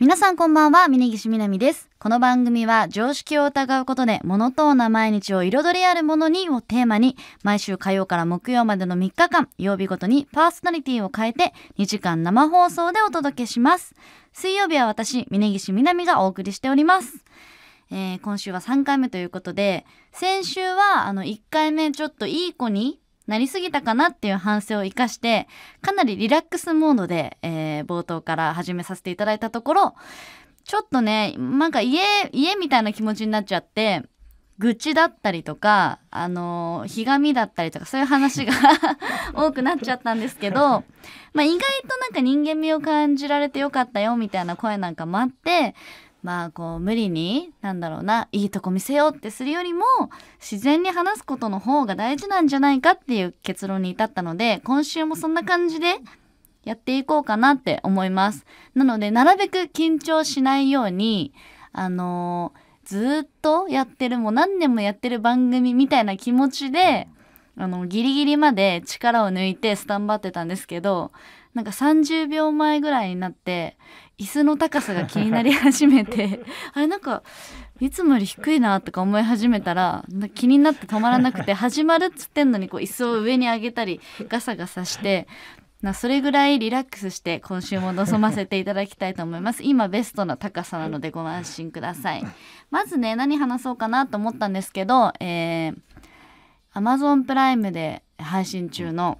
皆さんこんばんは、峯岸みなみです。この番組は常識を疑うことで、モノトーンな毎日を彩りあるものにをテーマに、毎週火曜から木曜までの3日間、曜日ごとにパーソナリティを変えて、2時間生放送でお届けします。水曜日は私、峯岸みなみがお送りしております。えー、今週は3回目ということで、先週はあの1回目ちょっといい子になりすぎたかなっていう反省を生かして、かなりリラックスモードで、えー、冒頭から始めさせていただいたところ、ちょっとね、なんか家、家みたいな気持ちになっちゃって、愚痴だったりとか、あのー、ひがみだったりとか、そういう話が 多くなっちゃったんですけど、まあ、意外となんか人間味を感じられてよかったよみたいな声なんかもあって、まあこう無理になんだろうないいとこ見せようってするよりも自然に話すことの方が大事なんじゃないかっていう結論に至ったので今週もそんな感じでやっていこうかなって思います。なのでなるべく緊張しないようにあのー、ずっとやってるもう何年もやってる番組みたいな気持ちであのギリギリまで力を抜いてスタンバってたんですけどなんか30秒前ぐらいになって椅子の高さが気になり始めて あれなんかいつもより低いなとか思い始めたら気になって止まらなくて始まるっつってんのにこう椅子を上に上げたりガサガサしてなそれぐらいリラックスして今週も臨ませていただきたいと思います今ベストな高さなのでご安心くださいまずね何話そうかなと思ったんですけどえー、Amazon プライムで配信中の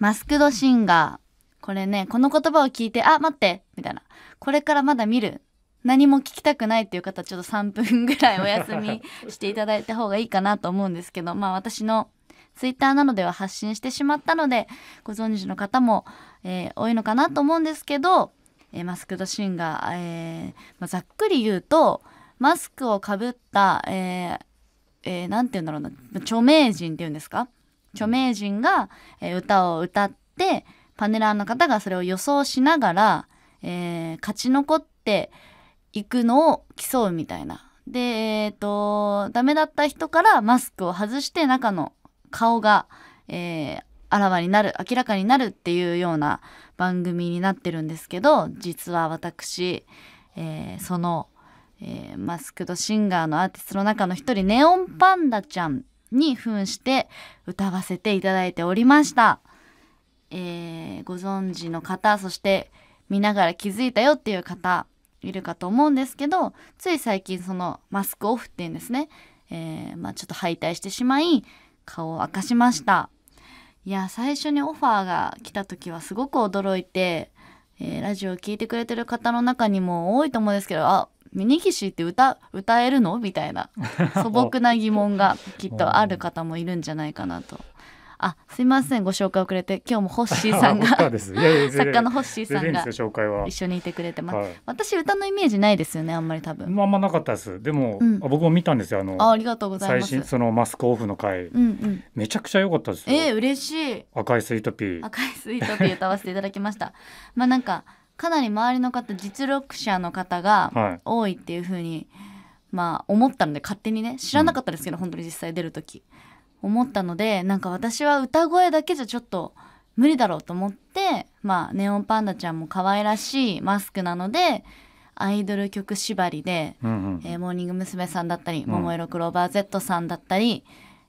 マスクドシンガーこれね、この言葉を聞いて、あ、待ってみたいな。これからまだ見る。何も聞きたくないっていう方、ちょっと3分ぐらいお休み していただいた方がいいかなと思うんですけど、まあ私のツイッターなどでは発信してしまったので、ご存知の方も、えー、多いのかなと思うんですけど、えー、マスクドシンガー、えーまあ、ざっくり言うと、マスクをかぶった、えーえー、なんて言うんだろうな、著名人っていうんですか著名人が、え歌を歌って、パネラーの方がそれを予想しながら、えー、勝ち残っていくのを競うみたいな。で、えっ、ー、と、ダメだった人からマスクを外して中の顔が、えー、あらわになる、明らかになるっていうような番組になってるんですけど、実は私、えー、その、えー、マスクとシンガーのアーティストの中の一人、ネオンパンダちゃんに扮して歌わせていただいておりました。えー、ご存知の方そして見ながら気づいたよっていう方いるかと思うんですけどつい最近そのマスクオフっていうんですね、えー、まあ、ちょっと敗退してしまい顔を明かしましたいや最初にオファーが来た時はすごく驚いて、えー、ラジオを聴いてくれてる方の中にも多いと思うんですけどあミニ峯シって歌歌えるのみたいな素朴な疑問がきっとある方もいるんじゃないかなとあすいませんご紹介遅れて今日もホッシーさんが作家のホッシーさんが一緒にいてくれてます、はい、私歌のイメージないですよねあんまり多分、まあんまなかったですでも、うん、あ僕も見たんですよあのあありがとうございます最新そのマスクオフの回、うんうん、めちゃくちゃ良かったですえー、嬉しい赤いスイートピー赤いスイートピー歌わせていただきました まあなんかかなり周りの方実力者の方が多いっていうふうに、はい、まあ思ったので勝手にね知らなかったですけど、うん、本当に実際出る時思ったのでなんか私は歌声だけじゃちょっと無理だろうと思ってまあネオンパンダちゃんも可愛らしいマスクなのでアイドル曲縛りで、うんうん、えー、モーニング娘。さんだったり、もも桃色クローバー Z さんだったり、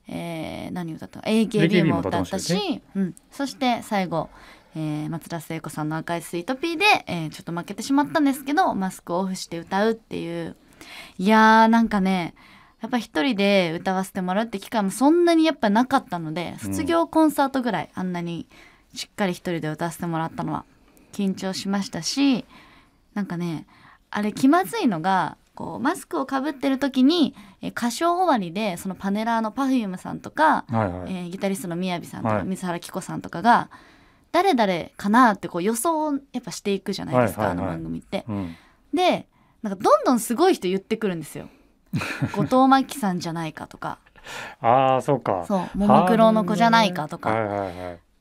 えー、何歌った AKB も歌ったし、うん、そして最後、えー、松田聖子さんの「赤いスイートピーで」えー、ちょっと負けてしまったんですけどマスクをオフして歌うっていういやーなんかねやっぱ一人で歌わせてもらうって機会もそんなにやっぱなかったので、卒業コンサートぐらいあんなにしっかり一人で歌わせてもらったのは緊張しましたし、なんかね、あれ気まずいのが、こうマスクをかぶってる時に、え歌唱終わりでそのパネラーの Perfume さんとか、はいはい、えー、ギタリストのみやびさんとか、はい、水原希子さんとかが誰々かなってこう予想をやっぱしていくじゃないですか、あの番組って。うん、でなんかどんどんすごい人言ってくるんですよ。後藤真希さんじゃないかとかああそうかそうももクロの子じゃないかとか、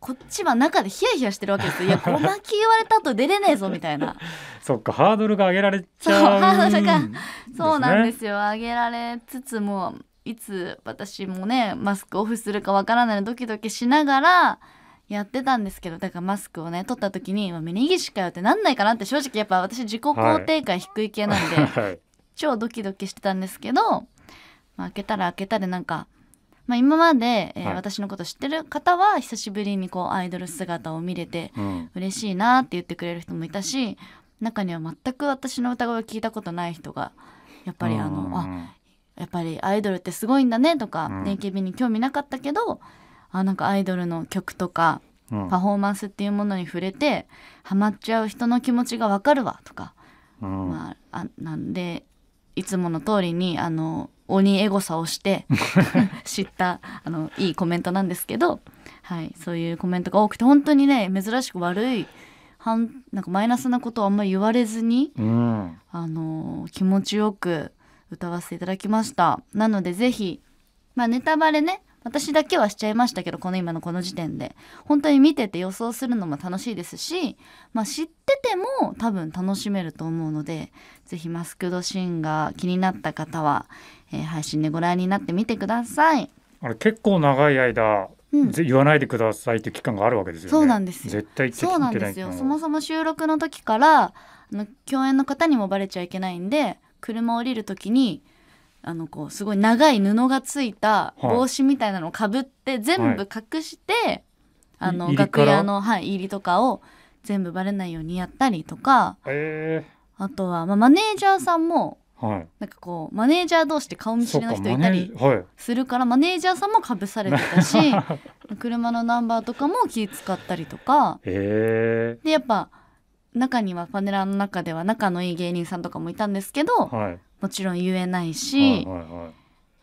こっちは中でヒヤヒヤしてるわけですよいや小巻き言われたと出れねえぞみたいな そっかハードルが上げられちゃうそうハードルが、ね、そうなんですよ上げられつつもいつ私もねマスクオフするかわからないドキドキしながらやってたんですけどだからマスクをね取った時に「右しかよ」ってなんないかなって正直やっぱ私自己肯定感低い系なんで、はい超ドキドキしてたんですけど、まあ、開けたら開けたでなんか、まあ、今まで、えーはい私のこと知ってる方は久しぶりにこうアイドル姿を見れてう嬉しいなって言ってくれる人もいたし中には全く私の歌声を聞いたことない人がやっぱりあの、ああやっぱりアイドルってすごいんだねとか、うん AKB に興味なかったけどあなんかアイドルの曲とかパフォーマンスっていうものに触れてハマっちゃう人の気持ちがわかるわとか、まあ、あなんでいつもの通りにあの鬼エゴサをして 知ったあのいいコメントなんですけど、はい、そういうコメントが多くて本当にね珍しく悪いはんなんかマイナスなことをあんまり言われずに、うん、あの気持ちよく歌わせていただきましたなのでぜひ、まあ、ネタバレね私だけはしちゃいましたけどこの今のこの時点で本当に見てて予想するのも楽しいですし、まあ、知ってても多分楽しめると思うので是非マスクドシーンが気になった方は、えー、配信でご覧になってみてください。あれ結構長い間うん、言わないでくださいって期間があるわけですよね。そうなんですよ。絶対そうなんですよ。そもそも収録の時からあの共演の方にもバレちゃいけないんで、車降りる時にあのこうすごい長い布がついた帽子みたいなのをかぶって全部隠して、はい、あの楽屋の、はい、入りとかを全部バレないようにやったりとか、えー、あとは、まあ、マネージャーさんも、はい、なんかこうマネージャー同士で顔見知りの人いたりするからマネージャーさんもかぶされてたし 車のナンバーとかも気使ったりとか、えー、でやっぱ中にはパネラーの中では仲のいい芸人さんとかもいたんですけど、はい、もちろん言えないし、はいはいはい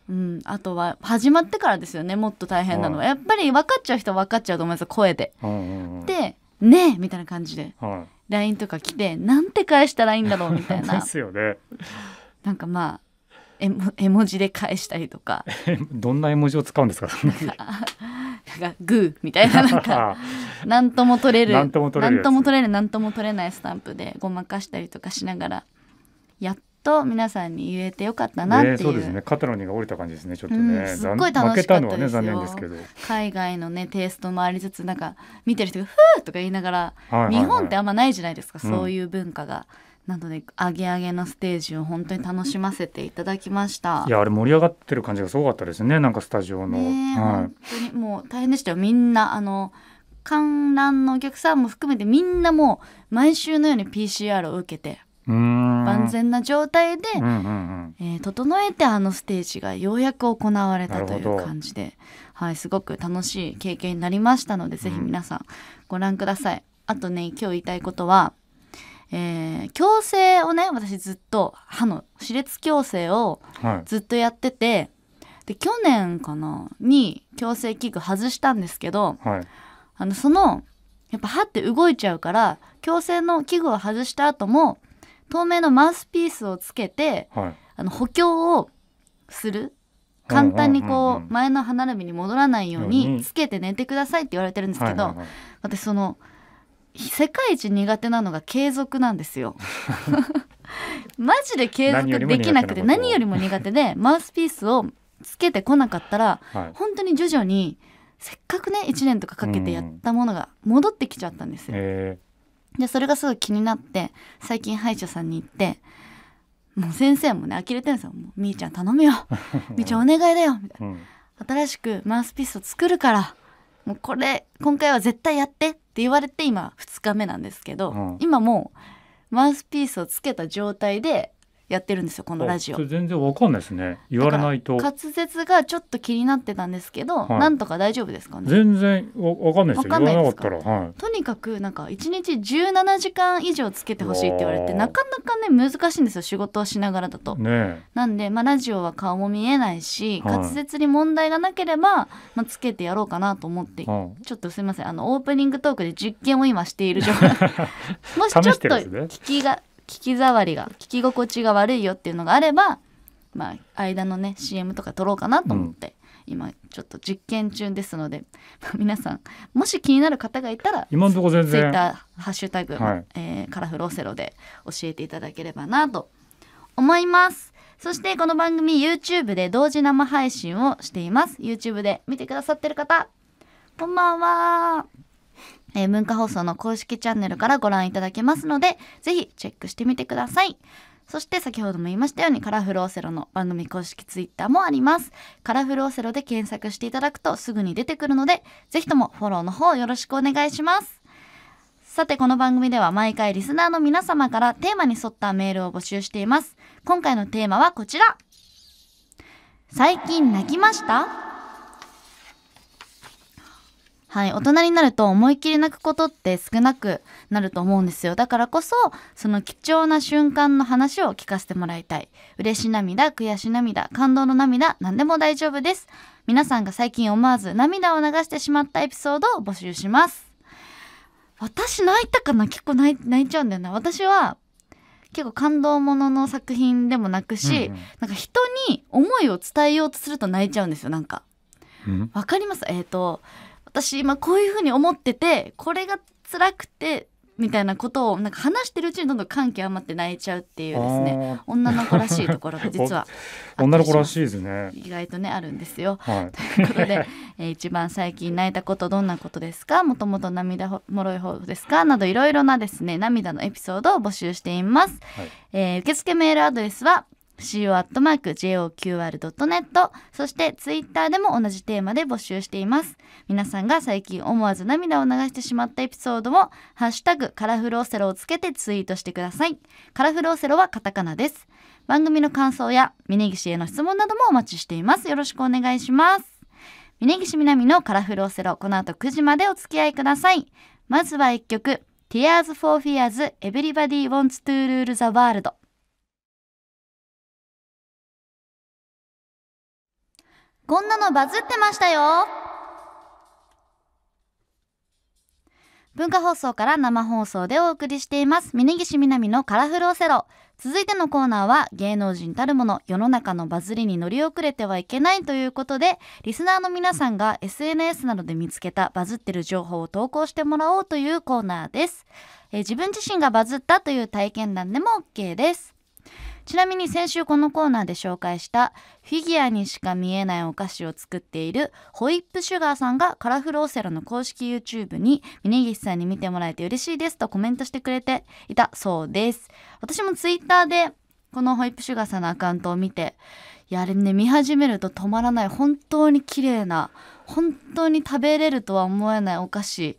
うん、あとは始まってからですよねもっと大変なのは、はい、やっぱり分かっちゃう人は分かっちゃうと思います声で。で「ねえ」みたいな感じで、はい、LINE とか来てなんて返したらいいんだろうみたいな。ですよね。なんかまあ絵文字で返したりとか どんな絵文字を使うんですか なんかグーみたいななんか何 とも取れる何とも取れる何とも取れる何とも取れないスタンプでごまかしたりとかしながらやっと皆さんに言えてよかったなっていう、ね、そうですね肩の荷が下りた感じですねちょっとね、うん、すっごい楽しかったですよ、ね、海外のねテイストもありつつなんか見てる人が「ふー!」とか言いながら、はいはいはい、日本ってあんまないじゃないですか、うん、そういう文化が。うんなのでアゲアゲのステージを本当に楽しませていただきましたいやあれ盛り上がってる感じがすごかったですねなんかスタジオの、ねはい、本当にもう大変でしたよみんなあの観覧のお客さんも含めてみんなもう毎週のように PCR を受けて万全な状態で、うんうんうん、えー、整えてあのステージがようやく行われたという感じで、はい、すごく楽しい経験になりましたので、うん、ぜひ皆さんご覧ください。あとね今日言いたいことはえー、矯正をね私ずっと歯の歯列矯正をずっとやってて、はい、で去年かなに矯正器具外したんですけど、はい、あのそのやっぱ歯って動いちゃうから矯正の器具を外した後も透明のマウスピースをつけて、はい、あの補強をする簡単にこう前の歯並びに戻らないようにつけて寝てくださいって言われてるんですけど、私その。世界一苦手なのが継続なんですよ。マジで継続できなくて何よりも苦手でマウスピースをつけてこなかったら、はい、本当に徐々にせっかくね1年とかかけてやったものが戻ってきちゃったんですよ。でそれがすごい気になって最近歯医者さんに行ってもう先生もね呆れてるんですよ「もうみーちゃん頼むよみーちゃんお願いだよ」みたいな、うん、新しくマウスピースを作るからもうこれ今回は絶対やってって言われて今2日目なんですけど、うん今もうマウスピースをつけた状態でやってるんですよこのラジオ全然わかんないですね言われないと滑舌がちょっと気になってたんですけど、はい、なんとか大丈夫ですかね全然わかんないですよかんないですかはい、とにかくなんか1日17時間以上つけてほしいって言われてなかなかね難しいんですよ仕事をしながらだと、ね、なんで、まあ、ラジオは顔も見えないし、滑舌に問題がなければ、まあ、つけてやろうかなと思って、はい、ちょっとすみませんあのオープニングトークで実験を今している状態 もしちょっと聞きが、聞き障りが聞き心地が悪いよっていうのがあれば、まあ、間のね CM とか撮ろうかなと思って、うん、今ちょっと実験中ですので、まあ、皆さんもし気になる方がいたら今のところ全然ツイッターハッシュタグ、はい、えー、カラフルオセロ」で教えていただければなと思います。そしてこの番組 YouTube で同時生配信をしています。YouTube で見てくださってる方、こんばんは。えー、文化放送の公式チャンネルからご覧いただけますので、ぜひチェックしてみてください。そして先ほども言いましたようにカラフルオセロの番組公式ツイッターもあります。カラフルオセロで検索していただくとすぐに出てくるので、ぜひともフォローの方よろしくお願いします。さてこの番組では毎回リスナーの皆様からテーマに沿ったメールを募集しています。今回のテーマはこちら。最近泣きましたはい、大人になると思い切り泣くことって少なくなると思うんですよだからこそその貴重な瞬間の話を聞かせてもらいたい嬉し涙悔し涙感動の涙何でも大丈夫です皆さんが最近思わず涙を流してしまったエピソードを募集します私泣いたかな結構泣いちゃうんだよな私は結構感動ものの作品でも泣くし、うんうん、なんか人に思いを伝えようとすると泣いちゃうんですよなんか、うん、わかりますえっ、ー、と私今こういうふうに思っててこれが辛くてみたいなことをなんか話してるうちにどんどん感極まって泣いちゃうっていうですね女の子らしいところが 実は女の子らしいですね意外とねあるんですよ。はい、ということで、えー、一番最近泣いたことどんなことですかもともと涙もろい方ですかなどいろいろなですね涙のエピソードを募集しています。はい、えー、受付メールアドレスは co.joqr.net そしてツイッターでも同じテーマで募集しています皆さんが最近思わず涙を流してしまったエピソードもハッシュタグカラフルオセロをつけてツイートしてくださいカラフルオセロはカタカナです番組の感想や峯岸への質問などもお待ちしていますよろしくお願いします峯岸みなみのカラフルオセロこの後9時までお付き合いくださいまずは1曲 Tears for Fears Everybody Wants to Rule the World こんなのバズってましたよ文化放送から生放送でお送りしています峯岸みなみのカラフルオセロ続いてのコーナーは芸能人たるもの世の中のバズりに乗り遅れてはいけないということでリスナーの皆さんが SNS などで見つけたバズってる情報を投稿してもらおうというコーナーです、え自分自身がバズったという体験談でも OK ですちなみに先週このコーナーで紹介したフィギュアにしか見えないお菓子を作っているホイップシュガーさんがカラフルオセロの公式 YouTube に峯岸さんに見てもらえて嬉しいですとコメントしてくれていたそうです私も Twitter でこのホイップシュガーさんのアカウントを見ていやあれね見始めると止まらない本当に綺麗な本当に食べれるとは思えないお菓子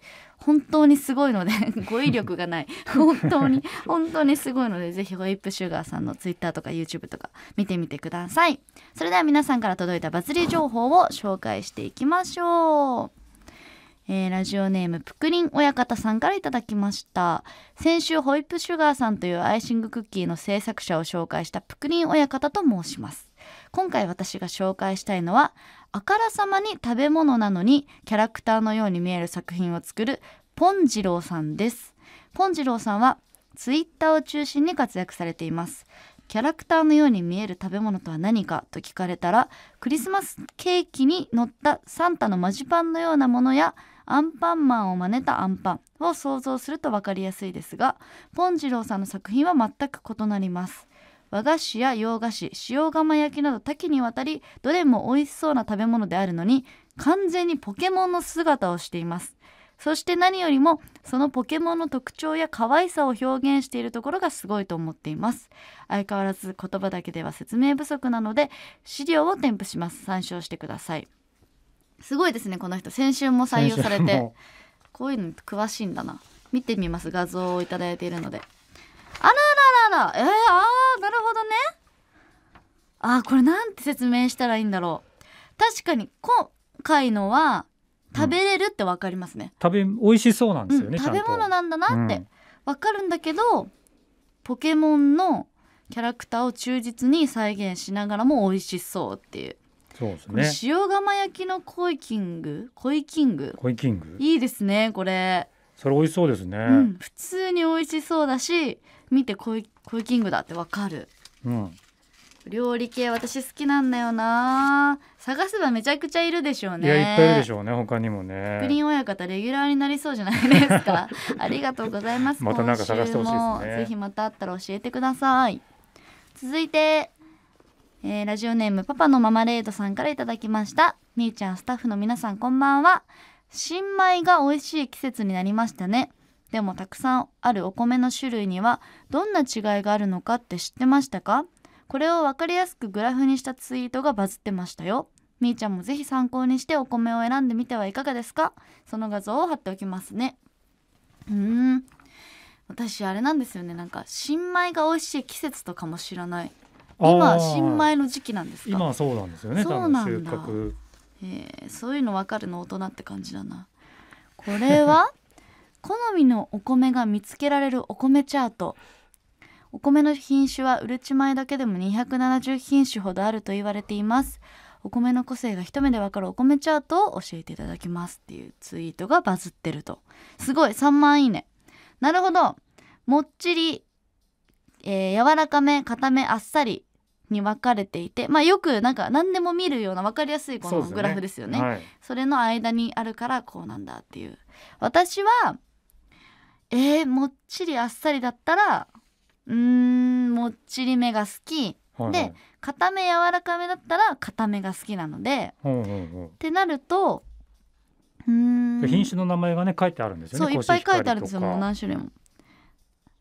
本当にすごいので 語彙力がない本当に本当にすごいのでぜひホイップシュガーさんの Twitter とか YouTube とか見てみてくださいそれでは皆さんから届いたバズり情報を紹介していきましょうえー、ラジオネームぷくりん親方さんからいただきました先週ホイップシュガーさんというアイシングクッキーの制作者を紹介したぷくりん親方と申します今回私が紹介したいのはあからさまに食べ物なのにキャラクターのように見える作品を作るポンジローさんですポンジローさんはツイッターを中心に活躍されていますキャラクターのように見える食べ物とは何かと聞かれたらクリスマスケーキに乗ったサンタのマジパンのようなものやアンパンマンを真似たアンパンを想像すると分かりやすいですがポンジローさんの作品は全く異なります和菓子や洋菓子塩釜焼きなど多岐にわたりどれも美味しそうな食べ物であるのに完全にポケモンの姿をしていますそして何よりもそのポケモンの特徴や可愛さを表現しているところがすごいと思っています相変わらず言葉だけでは説明不足なので資料を添付します参照してくださいすごいですねこの人先週も採用されてこういうの詳しいんだな見てみます画像をいただいているのであららららえー、あなるほどねああ、これなんて説明したらいいんだろう確かに今回のは食べれるってわかりますね、食べ美味しそうなんですよね、うん、食べ物なんだなってわかるんだけど、うん、ポケモンのキャラクターを忠実に再現しながらも美味しそうっていうそうですね塩釜焼きのコイキングコイキングコイキングいいですねこれそれ美味しそうですね、うん、普通に美味しそうだし見てコイコイキングだってわかる、うん、料理系私好きなんだよな探せばめちゃくちゃいるでしょうねいやいっぱいいるでしょうね他にもねプリン親方レギュラーになりそうじゃないですか ありがとうございますまたなんか探してほしいですねぜひまたあったら教えてください続いてえー、ラジオネームパパのママレードさんからいただきましたみーちゃんスタッフの皆さんこんばんは新米が美味しい季節になりましたねでもたくさんあるお米の種類にはどんな違いがあるのかって知ってましたかこれを分かりやすくグラフにしたツイートがバズってましたよみーちゃんもぜひ参考にしてお米を選んでみてはいかがですかその画像を貼っておきますねうん私あれなんですよねなんか新米が美味しい季節とかも知らない今新米の時期なんですか今そうなんですよねそうなんだ、えー、そういうの分かるの大人って感じだなこれは好みのお米が見つけられるお米チャートお米の品種はうるち米だけでも270品種ほどあると言われていますお米の個性が一目でわかるお米チャートを教えていただきますっていうツイートがバズってるとすごい3万いいねなるほどもっちり、えー、柔らかめ固めあっさりに分かれていて、まあ、よくなんか何でも見るような分かりやすいこのグラフですよね。そ、ねはい、れの間にあるからこうなんだっていう。私はえー、もっちりあっさりだったらうんもっちりめが好き、はいはい、で固め柔らかめだったら固めが好きなので、はいはいはい、ってなるとうん品種の名前がね書いてあるんですよねそういっぱい書いてあるんですよもう何種類も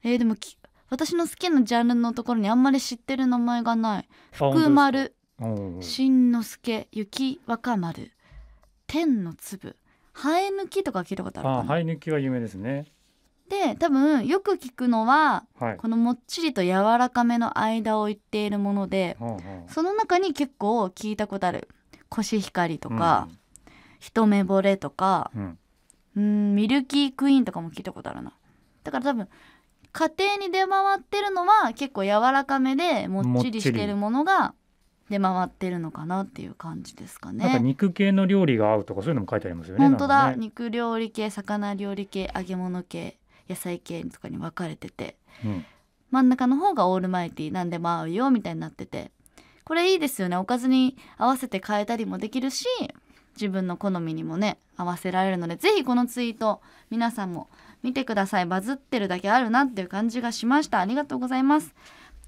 えー、でもき私の好きなジャンルのところにあんまり知ってる名前がない福丸しんのすけ雪若丸天の粒生え抜きとか聞いたことあるかなあ生え抜きは有名ですねで多分よく聞くのは、はい、このもっちりと柔らかめの間を言っているもので、その中に結構聞いたことあるコシヒカリとか、うん、一目惚れとか、うん、ん、ミルキークイーンとかも聞いたことあるなだから多分家庭に出回ってるのは結構柔らかめでもっちりしてるものが出回ってるのかなっていう感じですかね。なんか肉系の料理が合うとかそういうのも書いてありますよね。本当だ、ね、肉料理系、魚料理系、揚げ物系、野菜系とかに分かれてて、うん、真ん中の方がオールマイティ何でも合うよみたいになっててこれいいですよねおかずに合わせて変えたりもできるし自分の好みにもね合わせられるので是非このツイート皆さんも見てくださいバズってるだけあるなっていう感じがしましたありがとうございます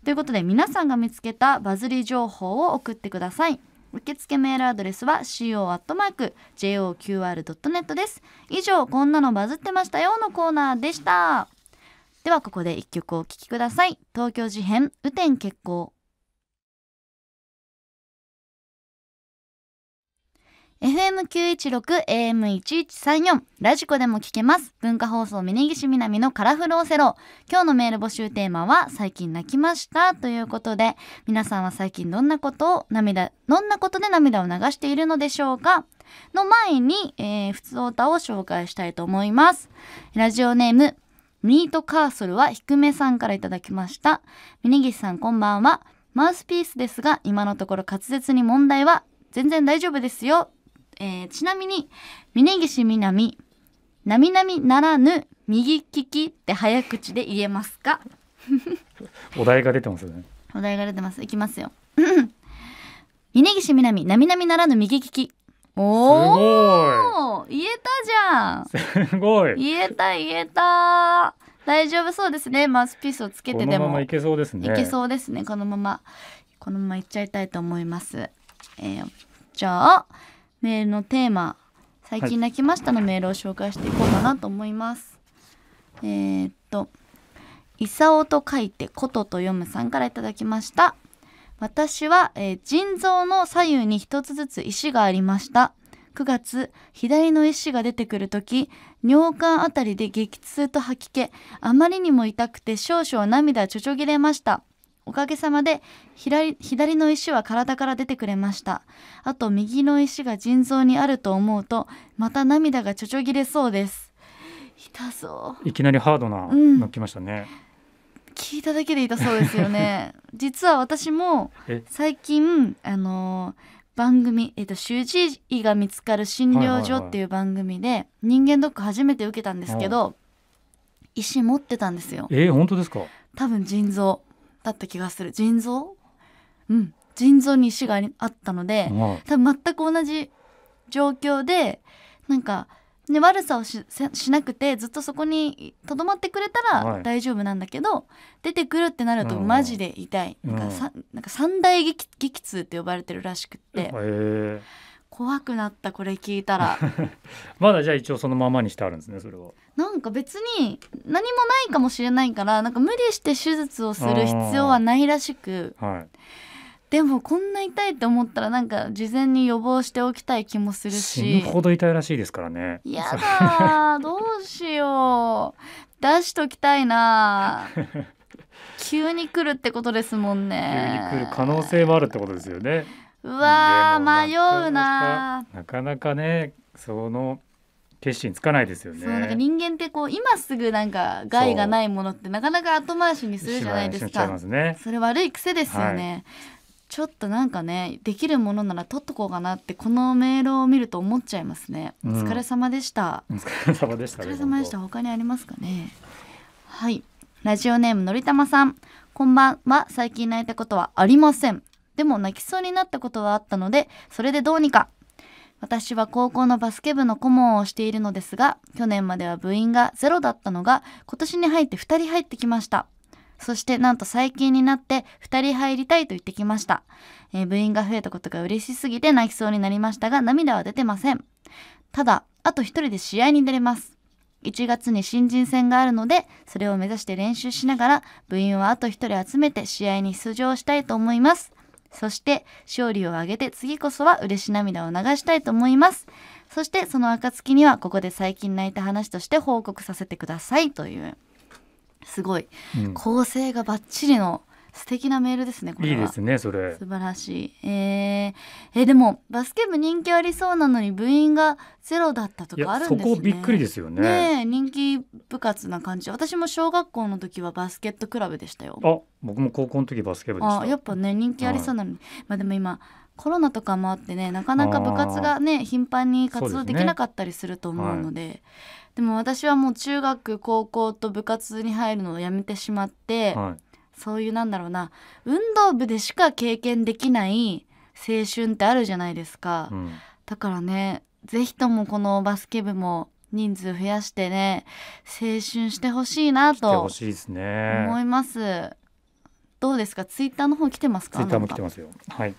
ということで皆さんが見つけたバズり情報を送ってください受付メールアドレスは co.joqr.net です以上こんなのバズってましたよのコーナーでしたではここで一曲お聴きください東京事変雨天決行 FM916、AM1134、ラジコでも聞けます。文化放送、峯岸みなみのカラフルオセロ。今日のメール募集テーマは、最近泣きましたということで、皆さんは最近どんなことを涙、どんなことで涙を流しているのでしょうかの前に、えー、普通歌を紹介したいと思います。ラジオネーム、ミートカーソルは低めさんからいただきました。峯岸さんこんばんは。マウスピースですが、今のところ滑舌に問題は全然大丈夫ですよ。えー、ちなみに、峯岸みなみ、なみなみならぬ右利きって早口で言えますか お題が出てますよね。お題が出てます。いきますよ。峯岸みなみ、なみなみならぬ右利き。おお言えたじゃんすごい言えた言えた大丈夫そうですねマウスピースをつけてでもいけそうですねいけそうですねこのままこのままいっちゃいたいと思います、えー、じゃあメールのテーマ「最近泣きました」のメールを紹介していこうかなと思います。えー、っと「いさお」と書いて「こと」と読むさんからだきました。私は、えー、腎臓の左右に一つずつ石がありました。9月、左の石が出てくるとき、尿管あたりで激痛と吐き気、あまりにも痛くて少々涙ちょちょぎれました。おかげさまで左左の石は体から出てくれましたあと右の石が腎臓にあると思うとまた涙がちょちょぎれそうです痛そういきなりハードなのきましたね、うん、聞いただけで痛そうですよね 実は私も最近あの番組、えっと、主治医が見つかる診療所っていう番組で人間ドック初めて受けたんですけど、石持ってたんですよえー、本当ですか多分腎臓だった気がする腎臓うん腎臓に石があったので多分全く同じ状況でなんか、ね、悪さをしなくてずっとそこにとどまってくれたら大丈夫なんだけど、はい、出てくるってなるとマジで痛い、うん、なんかなんか三大激激痛って呼ばれてるらしくって。怖くなったこれ聞いたら まだじゃあ一応そのままにしてあるんですねそれはななんか別に何もないかもしれないからなんか無理して手術をする必要はないらしく、はい、でもこんな痛いって思ったらなんか事前に予防しておきたい気もするし死ぬほど痛いらしいですからねいやだどうしよう出しときたいな 急に来るってことですもんね急に来る可能性もあるってことですよねうわ迷うななかなかねその決心つかないですよね。そうなんか人間ってこう今すぐなんか害がないものってなかなか後回しにするじゃないですか。すね、それ悪い癖ですよね。はいちょっとなんかねできるものなら取っとこうかなってこのメールを見ると思っちゃいますね、お疲れ様でしたお疲れ様でした、ね、お疲れ様でした他にありますかねはいラジオネームのりたまさんこんばんは最近泣いたことはありませんでも泣きそうになったことはあったのでそれでどうにか私は高校のバスケ部の顧問をしているのですが、去年までは部員がゼロだったのが、今年に入って2人入ってきました。そしてなんと最近になって2人入りたいと言ってきました。えー、部員が増えたことが嬉しすぎて泣きそうになりましたが、涙は出てません。ただ、あと1人で試合に出れます。1月に新人戦があるので、それを目指して練習しながら、部員はあと1人集めて試合に出場したいと思います。そして勝利を挙げて次こそは嬉し涙を流したいと思います。そしてその暁にはここで最近泣いた話として報告させてくださいというすごい、うん、構成がバッチリの素敵なメールですねこれいいですねそれ素晴らしいえー、えー、でもバスケ部人気ありそうなのに部員がゼロだったとかあるんですねそこびっくりですよねね人気部活な感じ私も小学校の時はバスケットクラブでしたよあ僕も高校の時バスケ部でしたあやっぱね人気ありそうなのに、はい、まあでも今コロナとかもあってねなかなか部活がね頻繁に活動できなかったりすると思うので、でも私はもう中学高校と部活に入るのをやめてしまって、はいそういうなんだろうな運動部でしか経験できない青春ってあるじゃないですか、うん、だからね是非ともこのバスケ部も人数増やしてね青春してほしいなと思います、どうですかツイッターの方来てますかツイッターも来てますよはい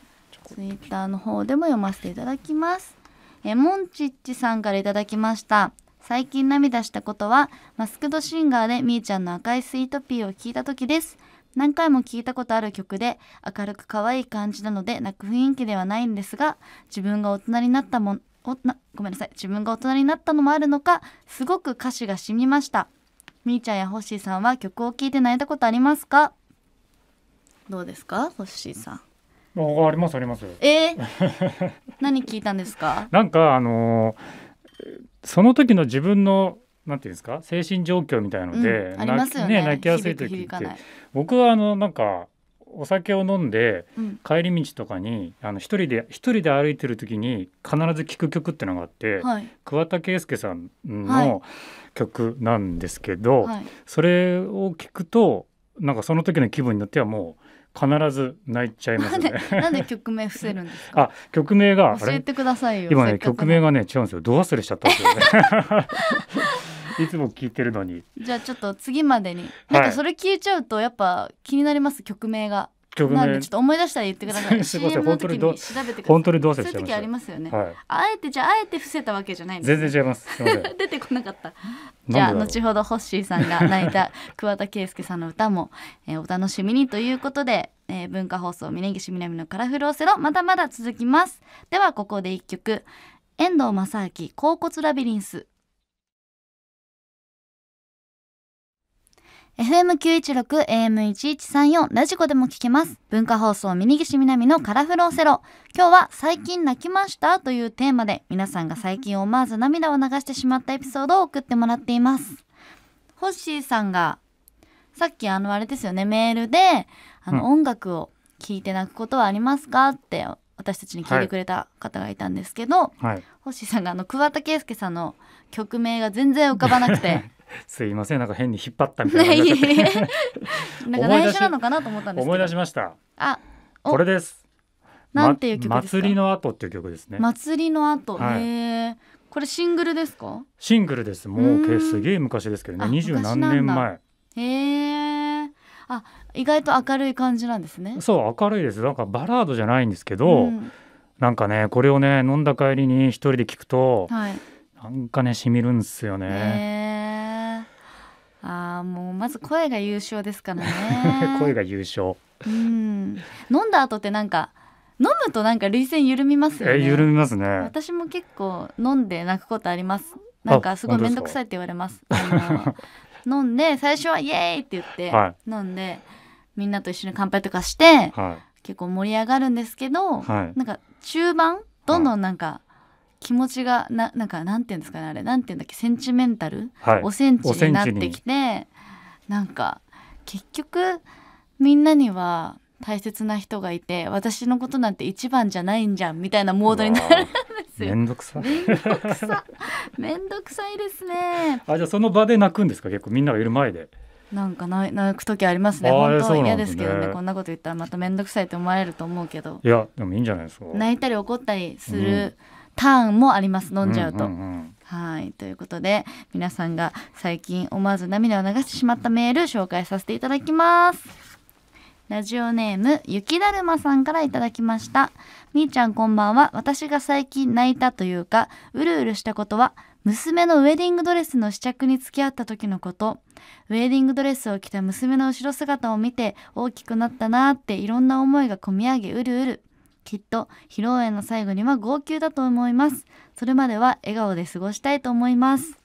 ツイッターの方でも読ませていただきますえモンチッチさんからいただきました最近涙したことはマスクドシンガーでみーちゃんの赤いスイートピーを聞いた時です何回も聞いたことある曲で明るく可愛い感じなので泣く雰囲気ではないんですが自分が大人になったもおなごめんなさい自分が大人になったのもあるのかすごく歌詞がしみましたみーちゃんやほッシーさんは曲を聴いて泣いたことありますかどうですかほッシーさんあありますありますえー、何聞いたんですかなんかあのー、その時の自分のなんていうんですか精神状況みたいので、うん、ありますよね、ね、泣きやすい時って僕はあのなんかお酒を飲んで、帰り道とかにあの一人で一人で歩いてる時に必ず聴く曲ってのがあって、はい、桑田佳祐さんの曲なんですけど、はい、それを聴くとなんかその時の気分によってはもう必ず泣いちゃいますね。なんで曲名伏せるんですか。あ、曲名が教えてくださいよ。今ね曲名がね違うんですよ。ど忘れしちゃったんですよね。いつも聞いてるのにじゃあちょっと次までに、なんかそれ聞いちゃうとやっぱ気になります曲名が曲名ちょっと思い出したら言ってください。CM の時に調べて本当にどうせそういう時ありますよね。はい、あえてじゃああえて伏せたわけじゃないんです。全然違います。す 出てこなかった。じゃあ後ほどホッシーさんが泣いた桑田佳祐さんの歌も、えー、お楽しみにということで、えー、文化放送峯岸みなみのカラフルオセロまだまだ続きます。ではここで一曲遠藤正明甲骨ラビリンス FM916、AM1134、ラジコでも聞けます。文化放送、峯岸みなみのカラフルオセロ。今日は最近泣きましたというテーマで、皆さんが最近思わず涙を流してしまったエピソードを送ってもらっています。ホッシーさんが、さっきあのあれですよね、メールで、あの音楽を聴いて泣くことはありますかって私たちに聞いてくれた方がいたんですけど、はい、星さんがあの桑田佳祐さんの曲名が全然浮かばなくて すいませんなんか変に引っ張ったみたいな なんか内緒なのかなと思ったんです思い出しましたあこれですなんていう曲、ま、祭りの後っていう曲ですね祭りの後、はい、へこれシングルですかシングルですもうすげえ昔ですけどね二十何年前ええあ意外と明るい感じなんですねそう明るいですなんかバラードじゃないんですけど、うん、なんかねこれをね飲んだ帰りに一人で聞くと、はい、なんかねしみるんですよね、ああもうまず声が優勝ですからね 声が優勝うん飲んだ後ってなんか飲むとなんか涙腺緩みますよね、えー、緩みますね私も結構飲んで泣くことありますなんかすごい面倒くさいって言われます飲んで最初はイエーイって言って、はい、飲んでみんなと一緒に乾杯とかして、はい、結構盛り上がるんですけど、はい、なんか中盤どんどんなんか、気持ちがななんかなんていうんですかねあれなんていうんだっけセンチメンタル、はい、おセンチになってきてなんか結局みんなには大切な人がいて私のことなんて一番じゃないんじゃんみたいなモードになるんですよ。めんどくさ。めんどくさ。めんどくさいですね。あじゃあその場で泣くんですか結構みんながいる前で。なんか泣泣く時ありますね。本当は嫌ですけどね、ね、こんなこと言ったらまた面倒くさいと思われると思うけど。いやでもいいんじゃないですか。泣いたり怒ったりする、うん。ターンもあります飲んじゃうと。うんうんうんはいということで皆さんが最近思わず涙を流してしまったメール紹介させていただきますラジオネーム雪だるまさんからいただきましたみーちゃんこんばんは私が最近泣いたというかうるうるしたことは娘のウェディングドレスの試着に付き合った時のことウェディングドレスを着た娘の後ろ姿を見て大きくなったなーっていろんな思いがこみ上げうるうるきっと披露宴の最後には号泣だと思いますそれまでは笑顔で過ごしたいと思います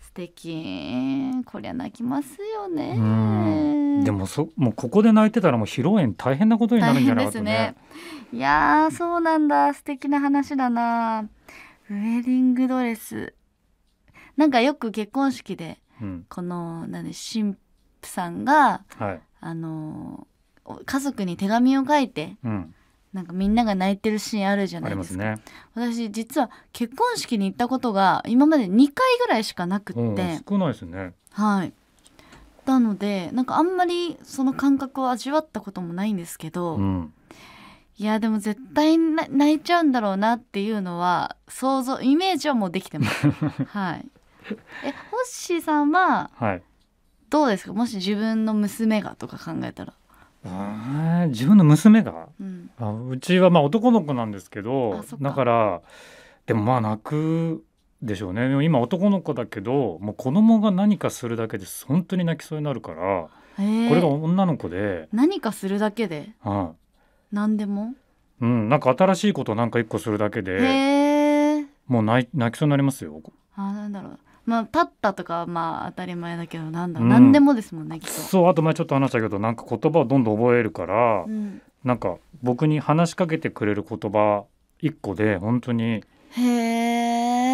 素敵こりゃ泣きますよねでもそもうここで泣いてたらもう披露宴大変なことになるんじゃないですねいやそうなんだ素敵な話だなウェディングドレスなんかよく結婚式で、うん、このなんで新婦さんが、はい、あの家族に手紙を書いて、うん、なんかみんなが泣いてるシーンあるじゃないですか。すね、私実は結婚式に行ったことが今まで2回ぐらいしかなくって少ないですね。はいなのでなんかあんまりその感覚を味わったこともないんですけど、うん、いやでも絶対泣いちゃうんだろうなっていうのは想像イメージはもうできてます。はい、えホッシさんは、どうですかもし自分の娘がとか考えたら。自分の娘が、うん、あうちはまあ男の子なんですけどだからでもまあ泣くでしょうね今男の子だけどもう子供が何かするだけで本当に泣きそうになるから、えー、これが女の子で何かするだけで、うん、何でもうんなんか新しいことなんか一個するだけで、もう泣きそうになりますよあなんだろうまあ立ったとかまあ当たり前だけどなんだ、うん、何でもですもんねきっとそうあと前ちょっと話したけどなんか言葉をどんどん覚えるから、うん、なんか僕に話しかけてくれる言葉一個で本当にへ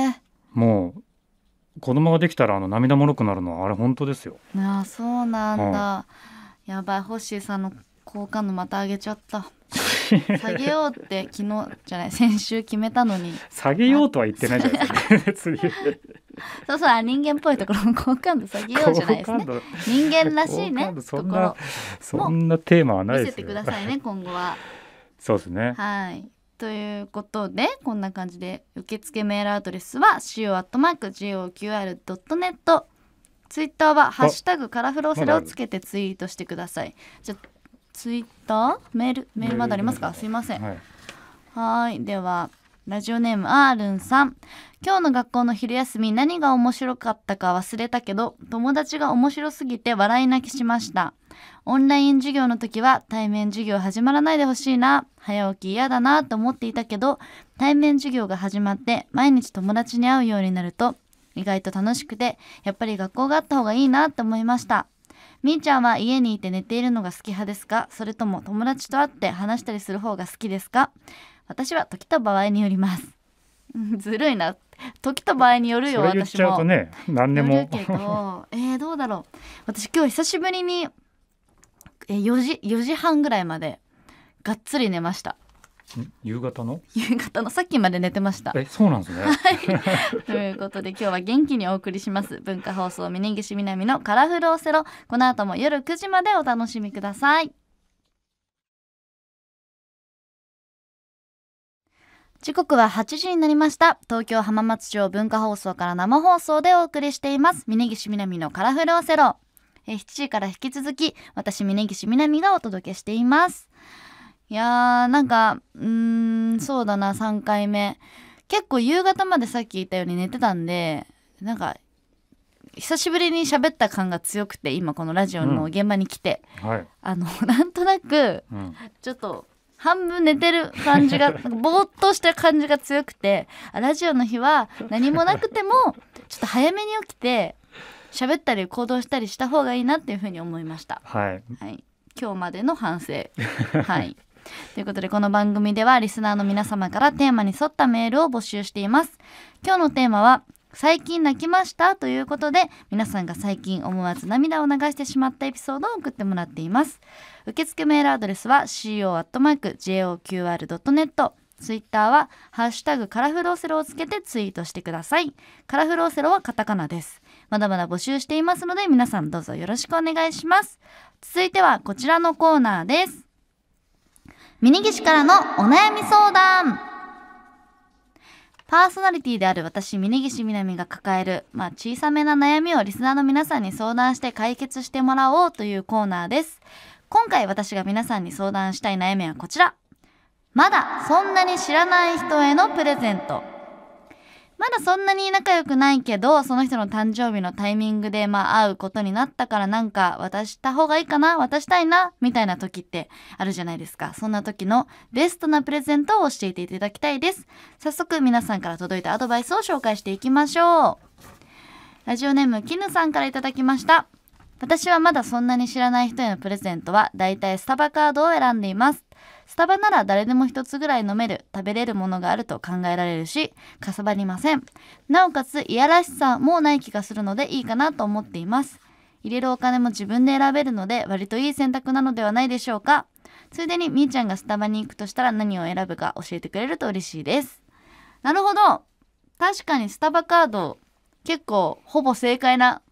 えもう子供ができたらあの涙もろくなるのはあれ本当ですよあそうなんだ、うん、やばいホさんの好感度また上げちゃった下げようって昨日じゃない先週決めたのに下げようとは言ってないじゃないですか、ね、そうそう人間っぽいところも好感度下げようじゃないですね人間らしいねそんなそんなテーマはないです見せてくださいね今後はそうですねはいということでこんな感じで受付メールアドレスは co.goqr.net ツイッターは「ハッシュタグカラフローセラ」をつけてツイートしてください。じゃツイッターメールメールまだありますかすいませんはいではラジオネームアールンさん今日の学校の昼休み何が面白かったか忘れたけど友達が面白すぎて笑い泣きしましたオンライン授業の時は対面授業始まらないでほしいな早起き嫌だなと思っていたけど対面授業が始まって毎日友達に会うようになると意外と楽しくてやっぱり学校があった方がいいなと思いましたみーちゃんは家にいて寝ているのが好き派ですかそれとも友達と会って話したりする方が好きですか私は時と場合によります ずるいな時と場合によるよ私も言っちゃうとね何でも えー、どうだろう私今日久しぶりにえ4時4時半ぐらいまでがっつり寝ました夕方の夕方のさっきまで寝てましたえそうなんですね ということで今日は元気にお送りします文化放送峯岸みなみのカラフルオセロこの後も夜9時までお楽しみください時刻は8時になりました東京浜松町文化放送から生放送でお送りしています峯岸みなみのカラフルオセロえ7時から引き続き私峯岸みなみがお届けしていますいやーなんかうーんそうだな3回目結構夕方までさっき言ったように寝てたんでなんか久しぶりに喋った感が強くて今このラジオの現場に来て、はい、あの なんとなく、うんちょっと半分寝てる感じがぼーっとした感じが強くてラジオの日は何もなくてもちょっと早めに起きて喋ったり行動したりした方がいいなっていうふうに思いました。はい、はい、今日までの反省はいということでこの番組ではリスナーの皆様からテーマに沿ったメールを募集しています今日のテーマは最近泣きましたということで皆さんが最近思わず涙を流してしまったエピソードを送ってもらっています受付メールアドレスは co.joqr.net ツイッターは「ハッシュタグカラフルオセロ」をつけてツイートしてくださいカラフルオセロはカタカナですまだまだ募集していますので皆さんどうぞよろしくお願いします続いてはこちらのコーナーです峯岸からのお悩み相談パーソナリティである私峯岸みなみが抱える、まあ、小さめな悩みをリスナーの皆さんに相談して解決してもらおうというコーナーです今回私が皆さんに相談したい悩みはこちらまだそんなに知らない人へのプレゼントまだそんなに仲良くないけどその人の誕生日のタイミングでまあ会うことになったからなんか渡した方がいいかな渡したいなみたいな時ってあるじゃないですかそんな時のベストなプレゼントを教えていただきたいです早速皆さんから届いたアドバイスを紹介していきましょうラジオネームきぬさんからいただきました私はまだそんなに知らない人へのプレゼントはだいたいスタバカードを選んでいますスタバなら誰でも一つぐらい飲める、食べれるものがあると考えられるし、かさばりません。なおかつ、いやらしさもない気がするのでいいかなと思っています。入れるお金も自分で選べるので、割といい選択なのではないでしょうか。ついでに、みーちゃんがスタバに行くとしたら何を選ぶか教えてくれると嬉しいです。なるほど確かにスタバカード、結構、ほぼ正解な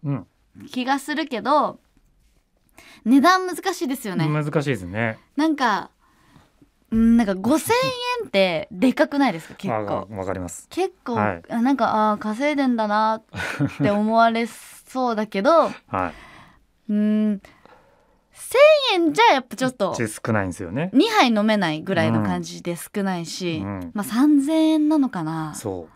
気がするけど、うん、値段難しいですよね。難しいですね。なんか、なんか5000円ってでかくないですか 結構わかります結構、はい、なんかあ稼いでんだなって思われそうだけど、はい、うん1,000円じゃやっぱちょっと少ないんですよね2杯飲めないぐらいの感じで少ないし、うんうん、まあ、3,000円なのかなそ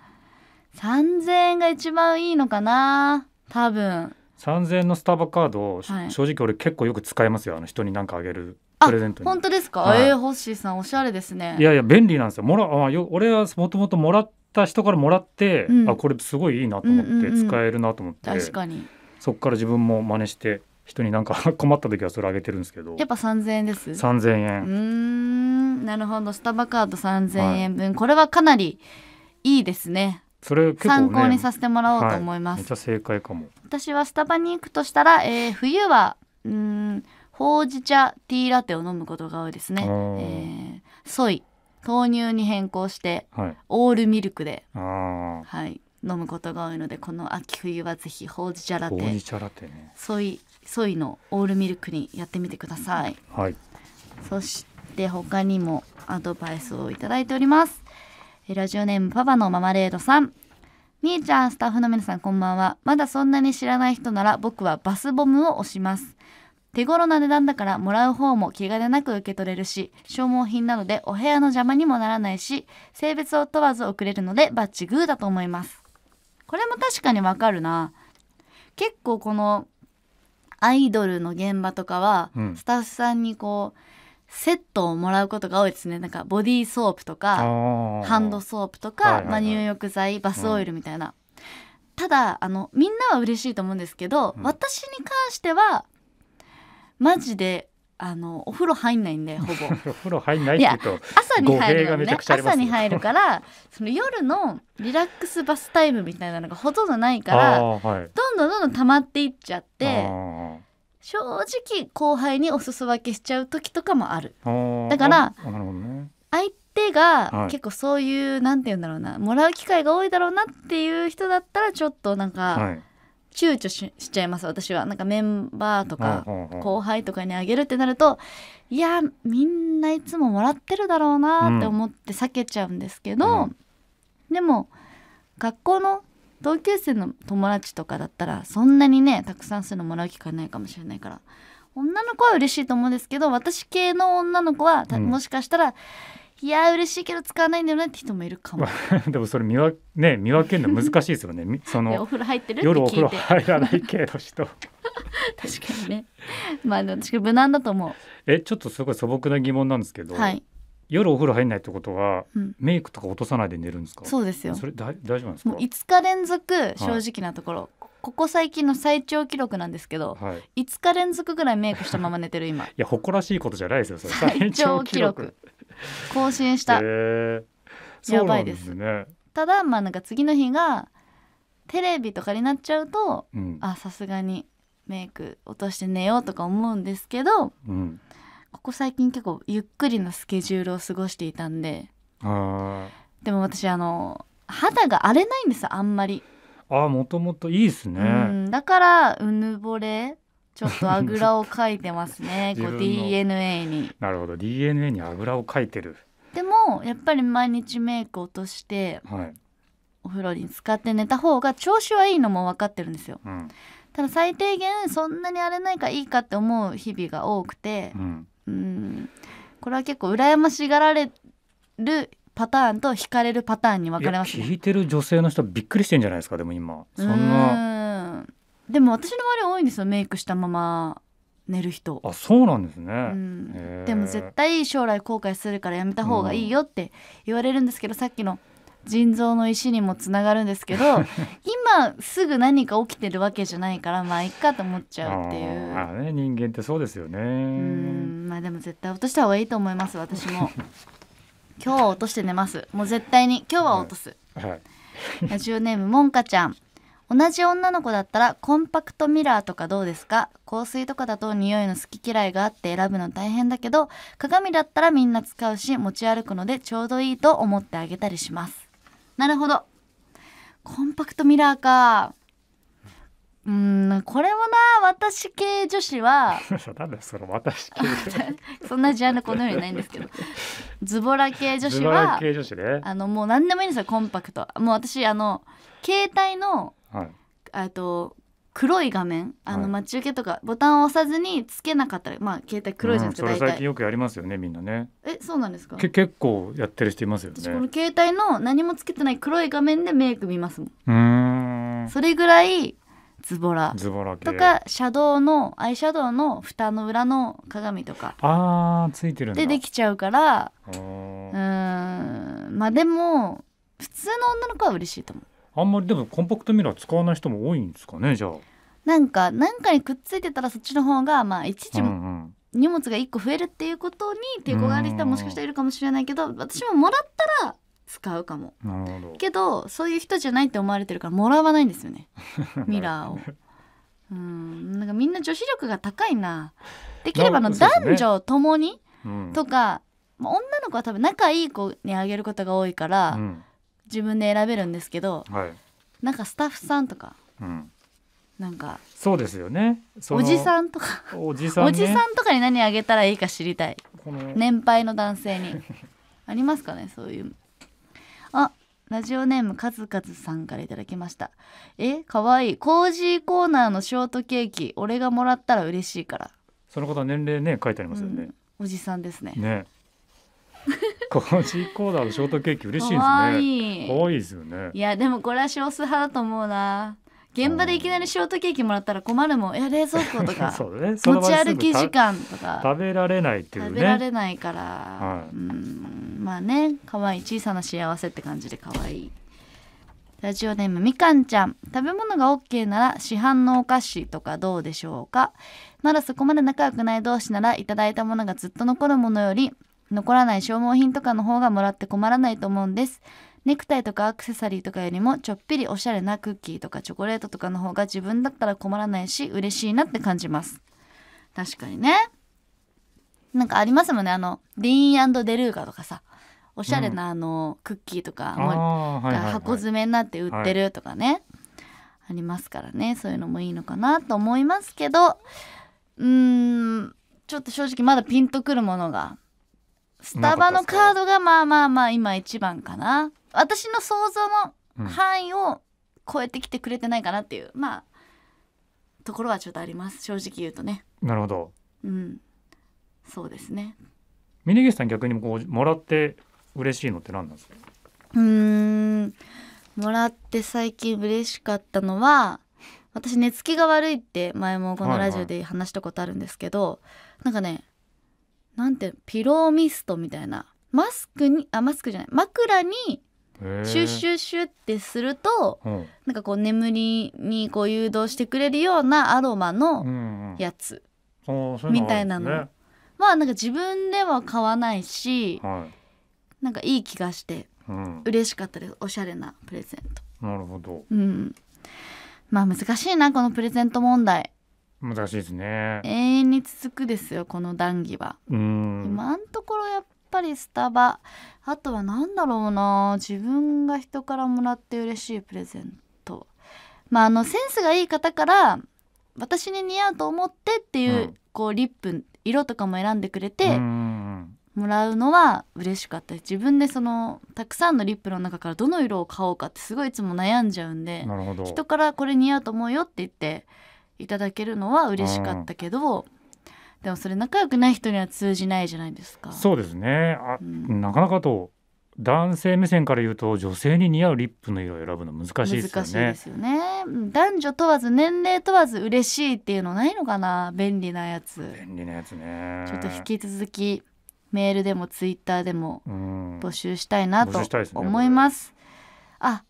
う3,000円が一番いいのかな多分3,000円のスタバカード、はい、正直俺結構よく使いますよあの人に何かあげるプレゼント本当ですか、はい、えー、ホッシーさんおしゃれですねいやいや便利なんですよもらあよ俺はもともともらった人からもらって、うん、あこれすごいいいなと思って、使えるなと思って確かにそこから自分も真似して人になんか 困った時はそれあげてるんですけどやっぱ3000円です3000円うんなるほどスタバカード3000円分、はい、これはかなりいいですねそれ、ね、参考にさせてもらおうと思います、はい、めっちゃ正解かも私はスタバに行くとしたら、えー、冬はうんほうじ茶ティーラテを飲むことが多いですね、えー、ソイ豆乳に変更して、はい、オールミルクで、はい、飲むことが多いのでこの秋冬はぜひほうじ茶ラテほうじ茶ラテねソイソイのオールミルクにやってみてください、はい、そして他にもアドバイスをいただいておりますラジオネームパパのママレードさんみーちゃんスタッフの皆さんこんばんはまだそんなに知らない人なら僕はバスボムを押します手頃な値段だからもらう方も気兼ねなく受け取れるし、消耗品なのでお部屋の邪魔にもならないし、性別を問わず送れるのでバッチグーだと思います。これも確かにわかるな。結構このアイドルの現場とかは、スタッフさんにこう、セットをもらうことが多いですねなんかボディーソープとかハンドソープとか、まあ、入浴剤バスオイルみたいな、うん、ただあのみんなは嬉しいと思うんですけど、うん、私に関してはマジであのお風呂入んないんで ほぼお風呂入んないっていうと朝に入るよね朝に入るからその夜のリラックスバスタイムみたいなのがほとんどないから、はい、どんどんどんどん溜まっていっちゃって正直後輩にお裾分けしちゃう時とかもあるだから、ね、相手が結構そういう、はい、なんて言うんだろうなもらう機会が多いだろうなっていう人だったらちょっとなんか。はい躊躇しちゃいます私はなんかメンバーとか後輩とかにあげるってなると、いやみんないつももらってるだろうなって思って避けちゃうんですけど、うん、でも学校の同級生の友達とかだったらそんなにねたくさんするのもらう機会ないかもしれないから女の子は嬉しいと思うんですけど私系の女の子は、もしかしたらいや嬉しいけど使わないんだよなって人もいるかも でもそれ見わ、ね、見分けるの難しいですよね そのお風呂入ってる夜お風呂入らないけど人 確かにねまあ確かに無難だと思うえちょっとすごい素朴な疑問なんですけど、はい、夜お風呂入んないってことは、うん、メイクとか落とさないで寝るんですかそうですよそれ大大丈夫ですかもう5日連続正直なところ、はいここ最近の最長記録なんですけど、はい、5日連続ぐらいメイクしたまま寝てる今いや誇らしいことじゃないですよ最長記録更新した、えー、やばいです、ね、ただまあなんか次の日がテレビとかになっちゃうと、うん、あさすがにメイク落として寝ようとか思うんですけど、うん、ここ最近結構ゆっくりのスケジュールを過ごしていたんででも私あの肌が荒れないんですあんまりあもともといいですね、うん、だからうぬぼれちょっとあぐらをかいてますね こう DNA になるほど DNA にあぐらをかいてるでもやっぱり毎日メイク落として、はい、お風呂に使って寝た方が調子はいいのも分かってるんですよ、うん、ただ最低限そんなに荒れないかいいかって思う日々が多くて、うん、これは結構羨ましがられるパターンと惹かれるパターンに分かれます、ね、聞いてる女性の人びっくりしてんじゃないですかでも今そんなでも私の周り多いんですよメイクしたまま寝る人あそうなんですね、うん、でも絶対将来後悔するからやめた方がいいよって言われるんですけど、うん、さっきの腎臓の石にもつながるんですけど 今すぐ何か起きてるわけじゃないからまあいっかと思っちゃうっていうあ、ね、人間ってそうですよねうんまあでも絶対落とした方がいいと思います私も今日は落として寝ますもう絶対に今日は落とす、はいはい、ラジオネームもんかちゃん同じ女の子だったらコンパクトミラーとかどうですか香水とかだと匂いの好き嫌いがあって選ぶの大変だけど鏡だったらみんな使うし持ち歩くのでちょうどいいと思ってあげたりしますなるほどコンパクトミラーかうーんこれもな私系女子はその私系 そんなジャンルこのようにないんですけどズボラ系女子は、ね、あのもう何でもいいんですよコンパクトもう私あの携帯のあと黒い画面あの待ち受けとかボタンを押さずにつけなかったら、まあ携帯黒いじゃないですか、うん、それ最近よくやりますよねみんなねえそうなんですかけ結構やってる人いますよね私この携帯の何もつけてない黒い画面でメイク見ますもんうんそれぐらいズボラズボラとかシャドウのアイシャドウの蓋の裏の鏡とかあーついてるんでできちゃうからうんまあでも普通の女の子は嬉しいと思うあんまりでもコンパクトミラー使わない人も多いんですかねじゃあ。なんかなんかにくっついてたらそっちの方がまあいちいち荷物が1個増えるっていうことに抵抗がある人はもしかしたらいるかもしれないけど私ももらったら使うかもなるほどけどそういう人じゃないって思われてるからもらわないんですよね ミラーを。うんなんかみんな女子力が高いなできればの男女ともにとか、まあ、女の子は多分仲いい子にあげることが多いから、うん自分で選べるんですけど、はい、なんかスタッフさんとか、うん、なんかそうですよねおじさんとかおじさん、ね、おじさんとかに何あげたらいいか知りたい年配の男性に ありますかねそういうあラジオネームカズカズさんからいただきましたえかわいいコージーコーナーのショートケーキ俺がもらったら嬉しいからその方年齢ね書いてありますよね、うん、おじさんですねね このーコーダーのショートケーキ嬉しいですね。可愛い。可愛いいですよね。いやでもこれは少数派だと思うな。現場でいきなりショートケーキもらったら困るもん。いや冷蔵庫とか、ね、持ち歩き時間とか食べられないっていうね。食べられないから。はい、うん。まあね、可愛いい小さな幸せって感じで可愛い。ラジオネームみかんちゃん食べ物が OK なら市販のお菓子とかどうでしょうかまだそこまで仲良くない同士ならいただいたものがずっと残るものより残らない消耗品とかの方がもらって困らないと思うんですネクタイとかアクセサリーとかよりもちょっぴりおしゃれなクッキーとかチョコレートとかの方が自分だったら困らないし嬉しいなって感じます確かにねなんかありますもんねあのディーンデルーガとかさおしゃれなあの、クッキーとかも、が箱詰めになって売ってるとかね、はいはいはい、ありますからねそういうのもいいのかなと思いますけどうーんちょっと正直まだピンとくるものがスタバのカードがまあまあまあ今一番かな私の想像の範囲を超えてきてくれてないかなっていう、うん、まあところはちょっとあります正直言うとねなるほどうんそうですね峯岸さん逆にこうもらって嬉しいのって何なんですかうんもらって最近嬉しかったのは私寝つきが悪いって前もこのラジオで話したことあるんですけど、はいはい、なんかねなんてピローミストみたいなマスクにあマスクじゃない枕にシュッシュッシュッってすると、うん、なんかこう眠りにこう誘導してくれるようなアロマのやつ、みたいなのは、ね、まあ、なんか自分では買わないし、はい、なんかいい気がして、う嬉しかったですおしゃれなプレゼント。なるほど、うん、まあ難しいなこのプレゼント問題。難しいですね永遠に続くですよこの談義は今のところやっぱりスタバあとは何だろうな自分が人からもらって嬉しいプレゼントまああのセンスがいい方から私に似合うと思ってっていう、うん、こうリップ色とかも選んでくれてもらうのは嬉しかった自分でそのたくさんのリップの中からどの色を買おうかってすごいいつも悩んじゃうんで人からこれ似合うと思うよって言っていただけるのは嬉しかったけど、でもそれ仲良くない人には通じないじゃないですか。そうですねあ、うん、なかなかと男性目線から言うと女性に似合うリップの色を選ぶの難しいですよね。難しいですよね。男女問わず年齢問わず嬉しいっていうのないのかな便利なやつ。便利なやつね。ちょっと引き続きメールでもツイッターでも募集したいなと思います。すね、あ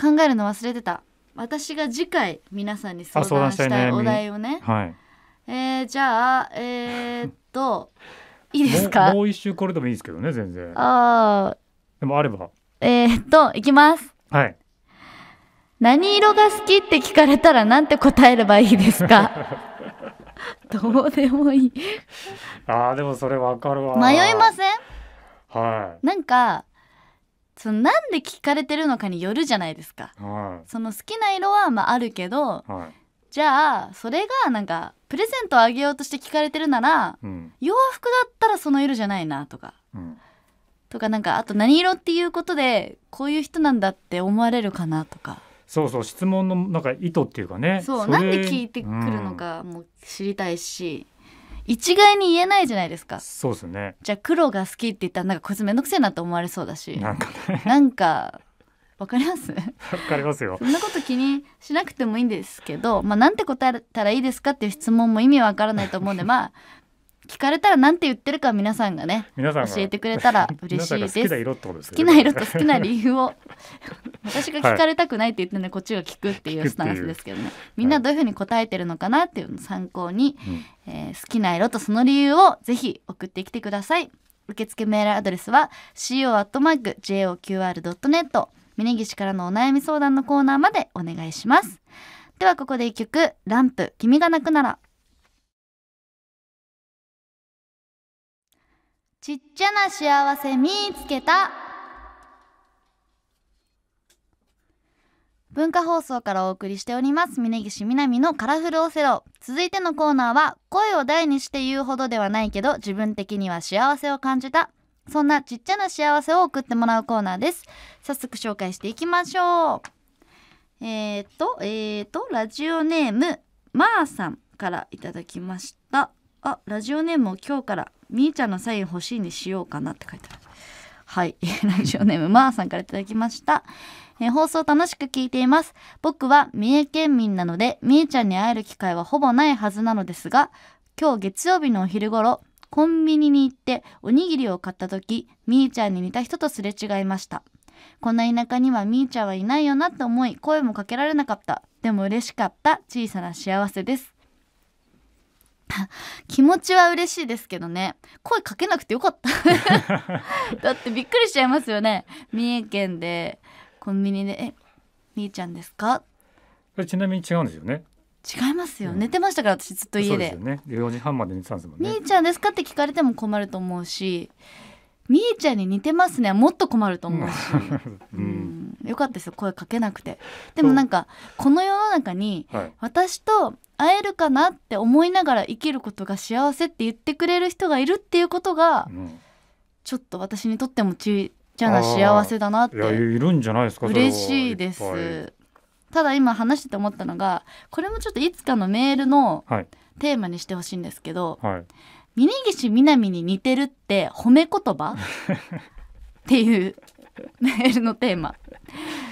考えるの忘れてた。私が次回皆さんに相談したいお題をね、はい、えー、じゃあえー、っと いいですかもう一周これでもいいですけどね全然ああでもあればえー、っといきますはい何色が好きって聞かれたらなんて答えればいいですか どうでもいいあーでもそれわかるわ迷いませんはいなんかそのなんで聞かれてるのかによるじゃないですか、はい、その好きな色はまああるけど、はい、じゃあそれがなんかプレゼントをあげようとして聞かれてるなら、うん、洋服だったらその色じゃないなとか、うん、とかなんかあと何色っていうことでこういう人なんだって思われるかなとか。そうそう質問のなんか意図っていうかねそうなんで聞いてくるのかも知りたいし、一概に言えないじゃないですかそうですねじゃあ黒が好きって言ったらなんかこいつめんくせえなって思われそうだしなんかねなんかわかりますわかりますよそんなこと気にしなくてもいいんですけど、まあ、なんて答えたらいいですかっていう質問も意味わからないと思うんでまあ聞かれたらなんて言ってるか皆さんがね教えてくれたら嬉しいです好きな色と、ね、好きな色と好きな理由を私が聞かれたくないって言ってるのでこっちが聞くっていうスタンスですけどねみんなどういうふうに答えてるのかなっていうのを参考に、はい、えー、好きな色とその理由をぜひ送ってきてください受付メールアドレスは co.joqr.net 峯岸からのお悩み相談のコーナーまでお願いしますではここで一曲ランプ君が泣くならちっちゃな幸せ見つけた文化放送からお送りしております峯岸みなみのカラフルオセロ続いてのコーナーは声を大にして言うほどではないけど自分的には幸せを感じたそんなちっちゃな幸せを送ってもらうコーナーです早速紹介していきましょうえっ、ー、とえー、とラジオネームまー、あ、さんからいただきましたあラジオネームを今日からみーちゃんのサイン欲しいにしようかなって書いてあるはい ラジオネームまーさんから頂きましたえー、放送楽しく聞いています。僕は三重県民なので、みーちゃんに会える機会はほぼないはずなのですが、今日月曜日のお昼頃、コンビニに行っておにぎりを買った時、みーちゃんに似た人とすれ違いました。こんな田舎にはみーちゃんはいないよなと思い、声もかけられなかった。でも嬉しかった小さな幸せです。気持ちは嬉しいですけどね声かけなくてよかった だってびっくりしちゃいますよね三重県でコンビニで「えみーちゃんですか?」ちなみに違うんですよね違いますよ、うん、寝てましたから私ずっと家でで、ね、時半まで寝てたんですもんねみーちゃんですかって聞かれても困ると思うしみーちゃんに似てますねもっと困ると思うし、うん、よかったですよ声かけなくてでもなんかこの世の中に私と会えるかなって思いながら生きることが幸せって言ってくれる人がいるっていうことが、ちょっと私にとってもちっちゃな幸せだなっていいるんじゃないですか嬉しいですただ今話してて思ったのがこれもちょっといつかのメールのテーマにしてほしいんですけど、はい、峯岸みなみに似てるって褒め言葉 っていうメールのテーマ。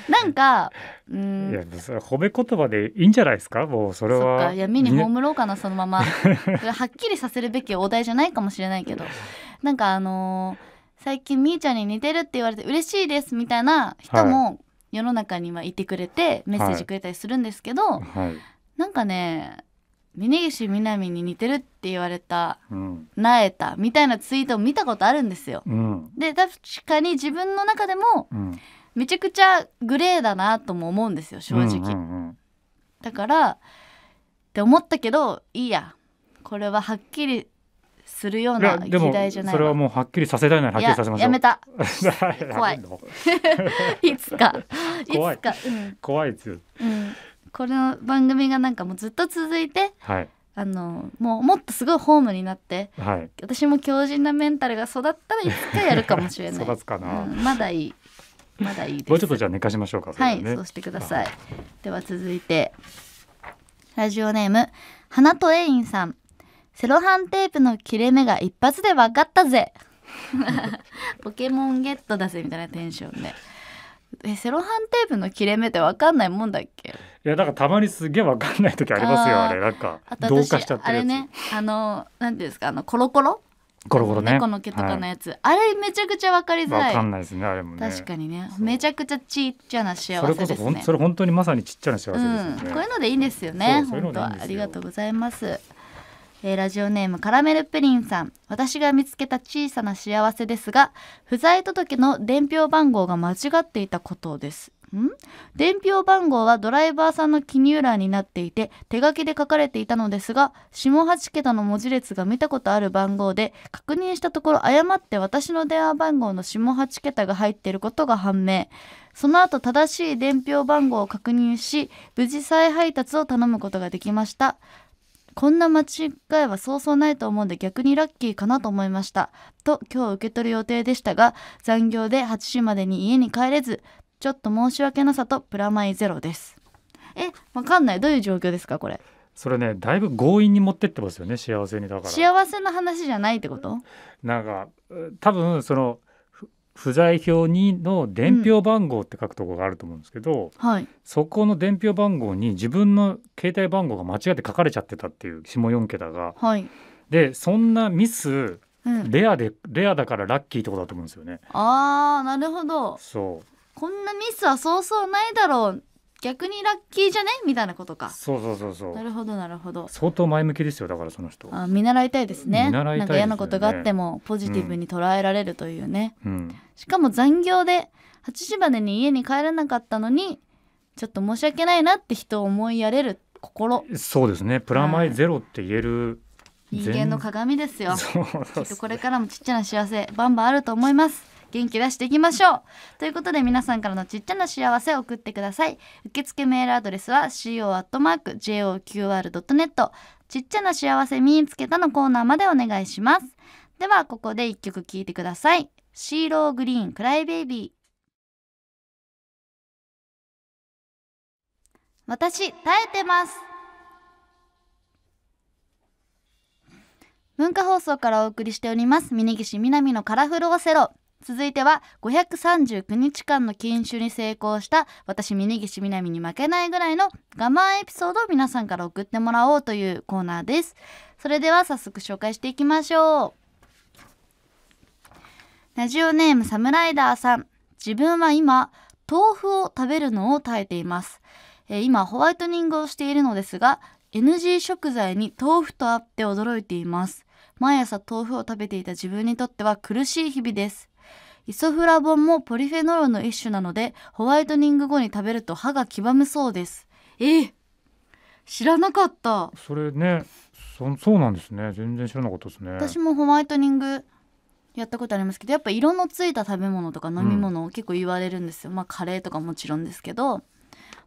なんか、うん、いや褒め言葉でいいんじゃないですかもうそれはそっか闇に葬ろうかなそのまま はっきりさせるべきお題じゃないかもしれないけどなんかあのー、最近みーちゃんに似てるって言われて嬉しいですみたいな人も世の中にはいてくれて、メッセージくれたりするんですけど、はい、なんかね峯岸みなみに似てるって言われた、うん、なえたみたいなツイートを見たことあるんですよ。うん、で確かに自分の中でも、うん、めちゃくちゃグレーだなとも思うんですよ正直。うんうんうん、だからって思ったけどいいやこれははっきりするような議題じゃないそれはもうはっきりさせたいならはっきりさせましやめた 怖いいつか 怖い、うん、怖いですよ、うんこの番組がなんかもうずっと続いて、はい、あのもうもっとすごいホームになって、はい、私も強靭なメンタルが育ったらいつかやるかもしれない 育つかな、うん、まだいいまだいいですもうちょっとじゃあ寝かしましょうか、はいそうしてくださいでは続いてラジオネーム花とエインさんセロハンテープの切れ目が一発で分かったぜ ポケモンゲットだぜみたいなテンションでえセロハンテープの切れ目って分かんないもんだっけいやだからたまにすげえわかんない時ありますよあれなんか同化しちゃってあれねあの何ていうんですかあのコロコロコロコロね猫の毛とかのやつ、はい、あれめちゃくちゃわかりづらい分かんないですねあれも、ね、確かにねめちゃくちゃちっちゃな幸せですねそれ本当にまさにちっちゃな幸せです、ねうん、こういうのでいいんですよね、本当ありがとうございますえー、ラジオネームカラメルプリンさん私が見つけた小さな幸せですが不在届の伝票番号が間違っていたことですん伝票番号はドライバーさんの記入欄になっていて手書きで書かれていたのですが下8桁の文字列が見たことある番号で確認したところ誤って私の電話番号の下8桁が入っていることが判明その後正しい伝票番号を確認し無事再配達を頼むことができましたこんな間違いはそうそうないと思うんで逆にラッキーかなと思いました。と今日受け取る予定でしたが、残業で8時までに家に帰れず、ちょっと申し訳なさとプラマイゼロです。え、わかんない。どういう状況ですか、これ。それねだいぶ強引に持ってってますよね幸せにだから幸せの話じゃないってことなんか多分その不在票2の伝票番号って書くとこがあると思うんですけど、うんはい、そこの伝票番号に自分の携帯番号が間違って書かれちゃってたっていう下4桁が、はい、でそんなミス、うん、レアでレアだからラッキーってことだと思うんですよね。あーなるほどそうこんなミスはそうそうないだろう逆にラッキーじゃねみたいなことかそうそうそうそうなるほどなるほど相当前向きですよだからその人あ見習いたいですね、ね、なんか嫌なことがあってもポジティブに捉えられるというね、うんうん、しかも残業で8時までに家に帰らなかったのにちょっと申し訳ないなって人を思いやれる心そうですねプラマイゼロって言える、はい人間の鏡ですよ。きっとこれからもちっちゃな幸せバンバンあると思います。元気出していきましょうということで皆さんからのちっちゃな幸せを送ってください受付メールアドレスは co.joqr.net ちっちゃな幸せにつけたのコーナーまでお願いしますではここで1曲聴いてくださいシーローグリーンクライベイビー私耐えてます文化放送からお送りしております峯岸みなみのカラフルオセロ続いては539日間の禁酒に成功した私峯岸みなみに負けないぐらいの我慢エピソードを皆さんから送ってもらおうというコーナーですそれでは早速紹介していきましょうラジオネームサムライダーさん自分は今豆腐を食べるのを耐えています、えー、今ホワイトニングをしているのですが NG 食材に豆腐とあって驚いています毎朝豆腐を食べていた自分にとっては苦しい日々ですイソフラボンもポリフェノールの一種なので、ホワイトニング後に食べると歯が黄ばむそうです。え知らなかった。それね、そそうなんですね。全然知らなかったですね。私もホワイトニングやったことありますけど、やっぱ色のついた食べ物とか飲み物を結構言われるんですよ。うん、まあカレーとかもちろんですけど、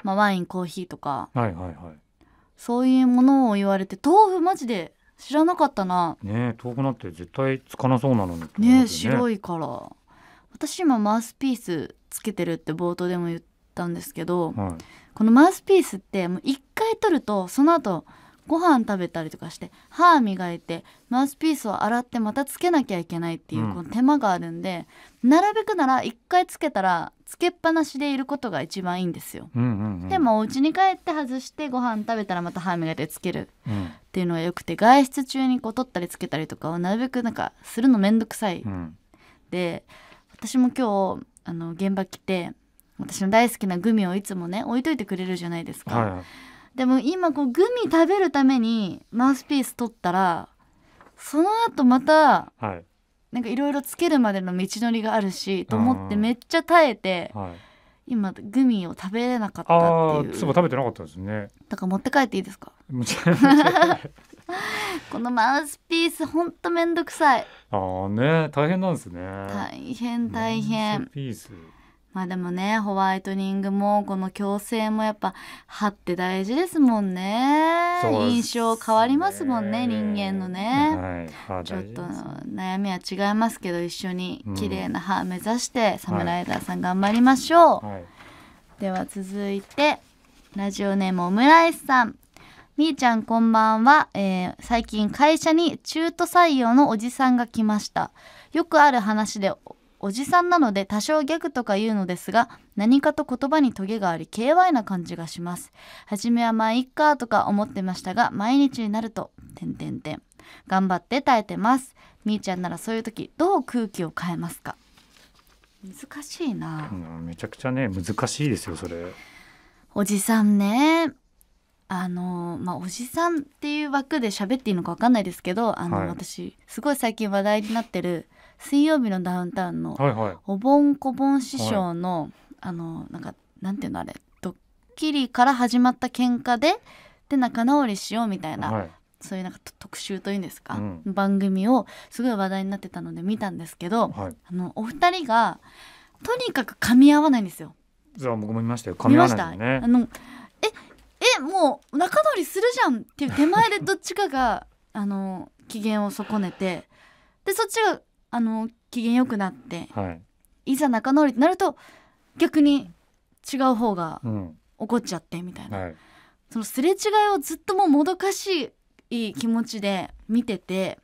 まあワイン、コーヒーとか。はいはいはい。そういうものを言われて、豆腐マジで知らなかったな。ね、豆腐なんて絶対つかなそうなのにね、ね白いから。私今マウスピースつけてるって冒頭でも言ったんですけど、はい、このマウスピースってもう1回取るとその後ご飯食べたりとかして歯磨いてマウスピースを洗ってまたつけなきゃいけないっていう、この手間があるんでなるべくなら1回つけたらつけっぱなしでいることが一番いいんですよ、うんうんうん、でもお家に帰って外してご飯食べたらまた歯磨いてつけるっていうのがよくて、外出中にこう取ったりつけたりとかをなるべくなんかするのめんどくさい、うん、で私も今日あの現場来て私の大好きなグミをいつもね置いといてくれるじゃないですか、はい、でも今こうグミ食べるためにマウスピース取ったらその後また、はい、なんかいろいろつけるまでの道のりがあるしと思ってめっちゃ耐えて、はい、今グミを食べれなかったっていうあそう食べてなかったですねだから持って帰っていいですか このマウスピースほんとめんどくさいああね大変なんですね大変大変まあでもねホワイトニングもこの矯正もやっぱ歯って大事ですもんね、ね、印象変わりますもんね人間のね、はい、ちょっと悩みは違いますけど一緒に綺麗な歯目指して、侍サムライダーさん頑張りましょう、はい、では続いてラジオネームオムライスさんみーちゃんこんばんは、えー、最近会社に中途採用のおじさんが来ましたよくある話でおじさんなので多少ギャグとか言うのですが何かと言葉にトゲがあり KY な感じがします初めはまあいっかとか思ってましたが毎日になるとててんんてん」頑張って耐えてますみーちゃんならそういう時どう空気を変えますか難しいな、うん、めちゃくちゃね難しいですよそれおじさんねあのまあ、おじさんっていう枠で喋っていいのか分かんないですけどあの、はい、私すごい最近話題になってる「水曜日のダウンタウン」のおぼんこぼん師匠の、はい、あのなんかなんていうのあれドッキリから始まった喧嘩でで仲直りしようみたいな、はい、そういうなんか特集というんですか、うん、番組をすごい話題になってたので見たんですけど、あのお二人がとにかく噛み合わないんですよ。じゃあ僕も見ましたよ噛み合わない、ね、あのえもう仲直りするじゃんっていう手前でどっちかが あの機嫌を損ねてでそっちがあの機嫌よくなって、はい、いざ仲直りってなると逆に違う方が怒っちゃってみたいな、うんはい、そのすれ違いをずっともうもどかしい気持ちで見てて。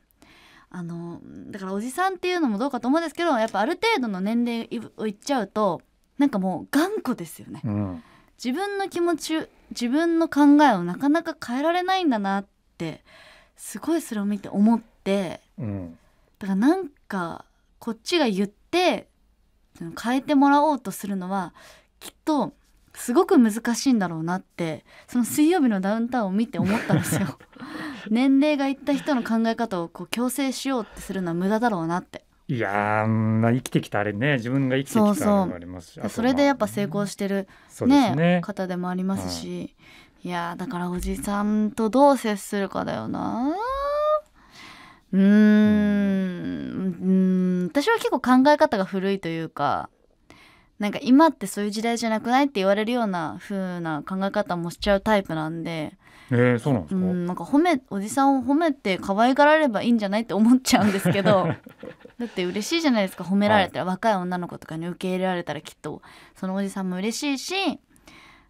あのだからおじさんっていうのもどうかと思うんですけどやっぱある程度の年齢をいっちゃうとなんかもう頑固ですよね、うん、自分の気持ち自分の考えをなかなか変えられないんだなってすごいそれを見て思って、うん、だからなんかこっちが言って変えてもらおうとするのはきっとすごく難しいんだろうなってその水曜日のダウンタウンを見て思ったんですよ 年齢がいった人の考え方をこう強制しようってするのは無駄だろうなっていやまあ、生きてきたあれね自分が生きてきたありますしそれでやっぱ成功してるね、ね、方でもありますし、うん、いやだからおじさんとどう接するかだよなうんうん私は結構考え方が古いというかなんか今ってそういう時代じゃなくないって言われるような風な考え方もしちゃうタイプなんでえー、そうなんですか、うん、なんか褒めおじさんを褒めて可愛がられればいいんじゃないって思っちゃうんですけど だって嬉しいじゃないですか褒められたら、はい、若い女の子とかに受け入れられたらきっとそのおじさんも嬉しいし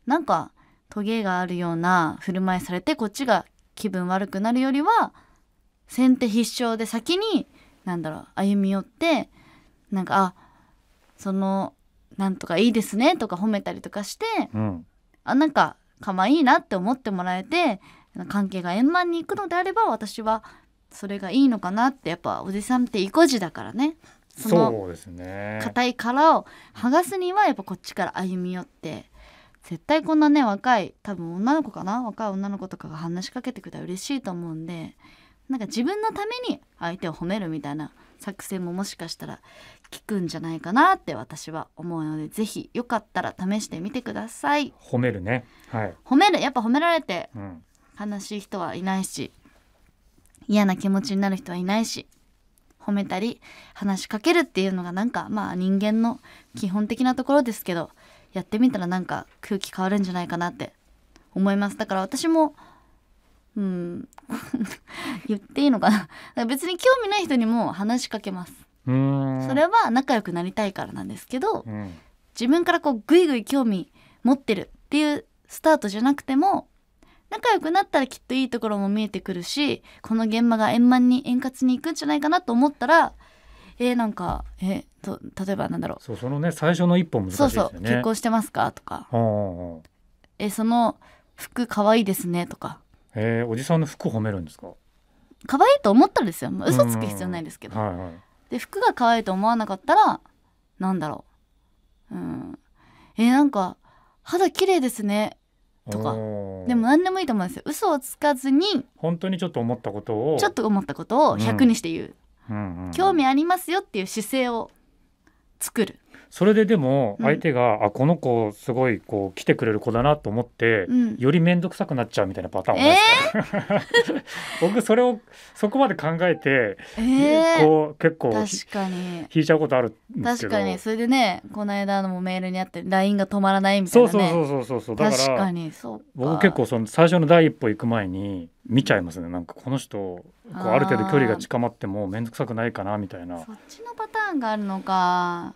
なんかトゲがあるような振る舞いされてこっちが気分悪くなるよりは先手必勝で先に何だろう歩み寄ってなんかあそのなんとかいいですねとか褒めたりとかして、うん、あなんか可愛いなって思ってもらえて関係が円満にいくのであれば私はそれがいいのかなってやっぱおじさんって意固地だからねその硬い殻を剥がすにはやっぱこっちから歩み寄って絶対こんなね若い多分女の子かな若い女の子とかが話しかけてくれたら嬉しいと思うんでなんか自分のために相手を褒めるみたいな作戦ももしかしたら効くんじゃないかなって私は思うのでぜひよかったら試してみてください褒めるね、はい、褒めるやっぱ褒められて、悲しい人はいないし嫌な気持ちになる人はいないし褒めたり話しかけるっていうのがなんかまあ人間の基本的なところですけどやってみたらなんか空気変わるんじゃないかなって思いますだから私もうん 言っていいのかな別に興味ない人にも話しかけますそれは仲良くなりたいからなんですけど、うん、自分からこうグイグイ興味持ってるっていうスタートじゃなくても仲良くなったらきっといいところも見えてくるしこの現場が円満に円滑にいくんじゃないかなと思ったらえー、なんかえと例えばなんだろうそうそのね最初の一歩難しいですねそうそう結婚してますかとかえー、その服かわいいですねとかえー、おじさんの服褒めるんですか可愛いと思ったらですよ嘘つく必要ないですけど、はいはい、で服が可愛いと思わなかったらなんだろううんえー、なんか肌綺麗ですねとかでも何でもいいと思うんですよ嘘をつかずに本当にちょっと思ったことをちょっと思ったことを100にして言ううん、うんうんうん、興味ありますよっていう姿勢を作るそれででも相手が、うん、あこの子すごいこう来てくれる子だなと思って、うん、より面倒くさくなっちゃうみたいなパターンを、えー、僕それをそこまで考えて、えー、こう結構確かに引いちゃうことあるんですけど確かにそれでねこの間のもメールにあって LINE が止まらないみたいな、ね、そうそうそうそうだから僕結構その最初の第一歩行く前に見ちゃいますねなんかこの人こうある程度距離が近まっても面倒くさくないかなみたいなそっちのパターンがあるのか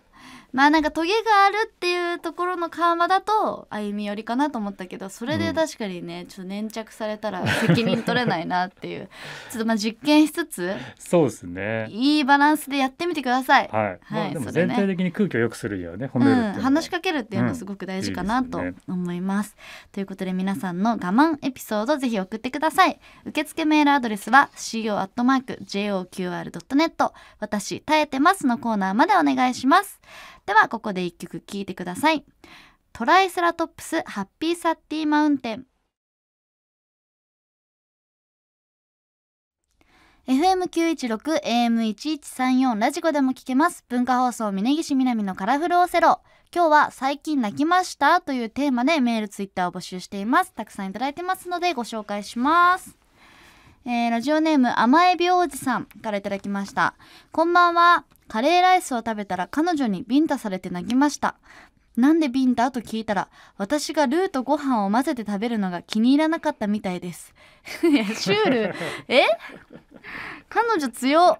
まあなんかトゲがあるっていうところの緩和だと歩み寄りかなと思ったけどそれで確かにね、ちょっと粘着されたら責任取れないなっていう ちょっとまあ実験しつつそうですねいいバランスでやってみてください。はい、はい、まあ、全体的に空気を良くするよね褒めるって、うん、話しかけるっていうのはすごく大事かなと思います。うんいいすね、ということで皆さんの我慢エピソードぜひ送ってください。受付メールアドレスは co.joqr.net 私耐えてますのコーナーまでお願いします。ではここで一曲聴いてくださいトライセラトップスハッピーサッティマウンテン FM916 AM1134 ラジコでも聞けます文化放送峯岸みなみのカラフルオセロ今日は最近泣きましたというテーマでメールツイッターを募集していますたくさんいただいてますのでご紹介しますえー、ラジオネーム甘えびおじさんからいただきましたこんばんはカレーライスを食べたら彼女にビンタされて泣きましたなんでビンタと聞いたら私がルーとご飯を混ぜて食べるのが気に入らなかったみたいです いやシュール え彼女強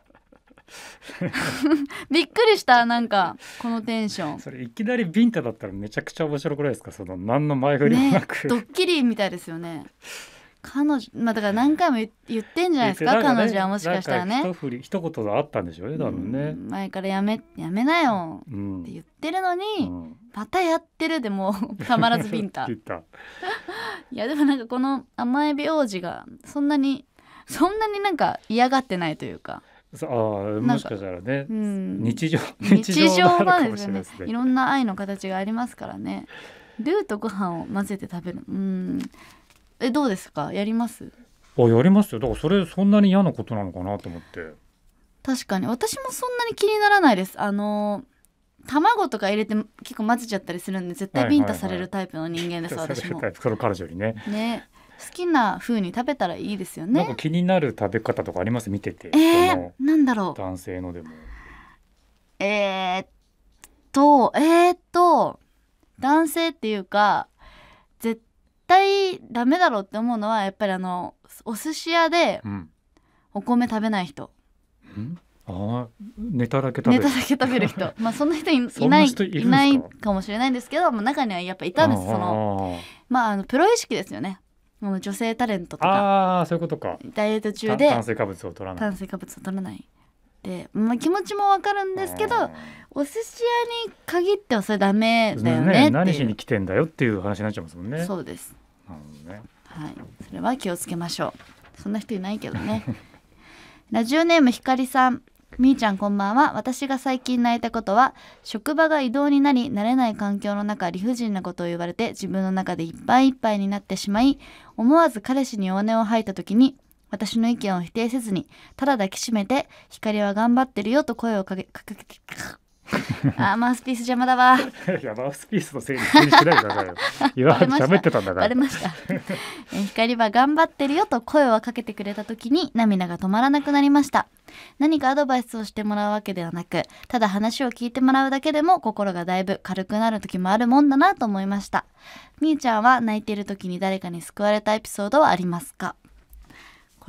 びっくりしたなんかこのテンションそれいきなりビンタだったらめちゃくちゃ面白くないですかその何の前振りもなく、ね、ドッキリみたいですよね彼女まあだから何回も言ってんじゃないですか、ね、彼女はもしかしたらね一振り一言があったんでしょうね多分ね、うん、前からやめやめなよって言ってるのに、うん、またやってるでも たまらずビンタいやでもなんかこの甘えび王子がそんなにそんなになんか嫌がってないというかああもしかしたらね、うん、日常日常なんですね、ね、いろんな愛の形がありますからねルーとご飯を混ぜて食べるうんえどうですかやりますあやりますよだからそれそんなに嫌なことなのかなと思って確かに私もそんなに気にならないですあの卵とか入れて結構混ぜちゃったりするんで絶対ビンタされるタイプの人間です、はいはいはい、私もその彼女にねね好きな風に食べたらいいですよねなんか気になる食べ方とかあります見ててえー、なんだろう男性のでもえー、っとえー、っと男性っていうか対ダメだろうって思うのはやっぱりあのお寿司屋でお米食べない人、うん、ああ寝ただけ食べる寝ただけ食べる人 まあそんな人いそいないいないかもしれないんですけど、まあ、中にはやっぱいたんですそのまああのプロ意識ですよねもう女性タレントとかああそういうことかダイエット中で炭水化物を取らない炭水化物を取らないで、まあ、気持ちもわかるんですけどお寿司屋に限ってはそれダメだよねっ何しに来てんだよっていう話になっちゃいますもんねそうですはい、それは気をつけましょうそんな人いないけどね ラジオネームひかりさんみーちゃんこんばんは私が最近泣いたことは職場が異動になり慣れない環境の中理不尽なことを言われて自分の中でいっぱいいっぱいになってしまい思わず彼氏に弱音を吐いた時に私の意見を否定せずにただ抱きしめて「光は頑張ってるよ」と声をかけかけか あマウスピース邪魔だわ。いやマウスピースのせいにしないでくださいよ。今喋ってたんだから。バレました。光は頑張ってるよと声をかけてくれた時に涙が止まらなくなりました。何かアドバイスをしてもらうわけではなく、ただ話を聞いてもらうだけでも心がだいぶ軽くなる時もあるもんだなと思いました。みゆちゃんは泣いている時に誰かに救われたエピソードはありますか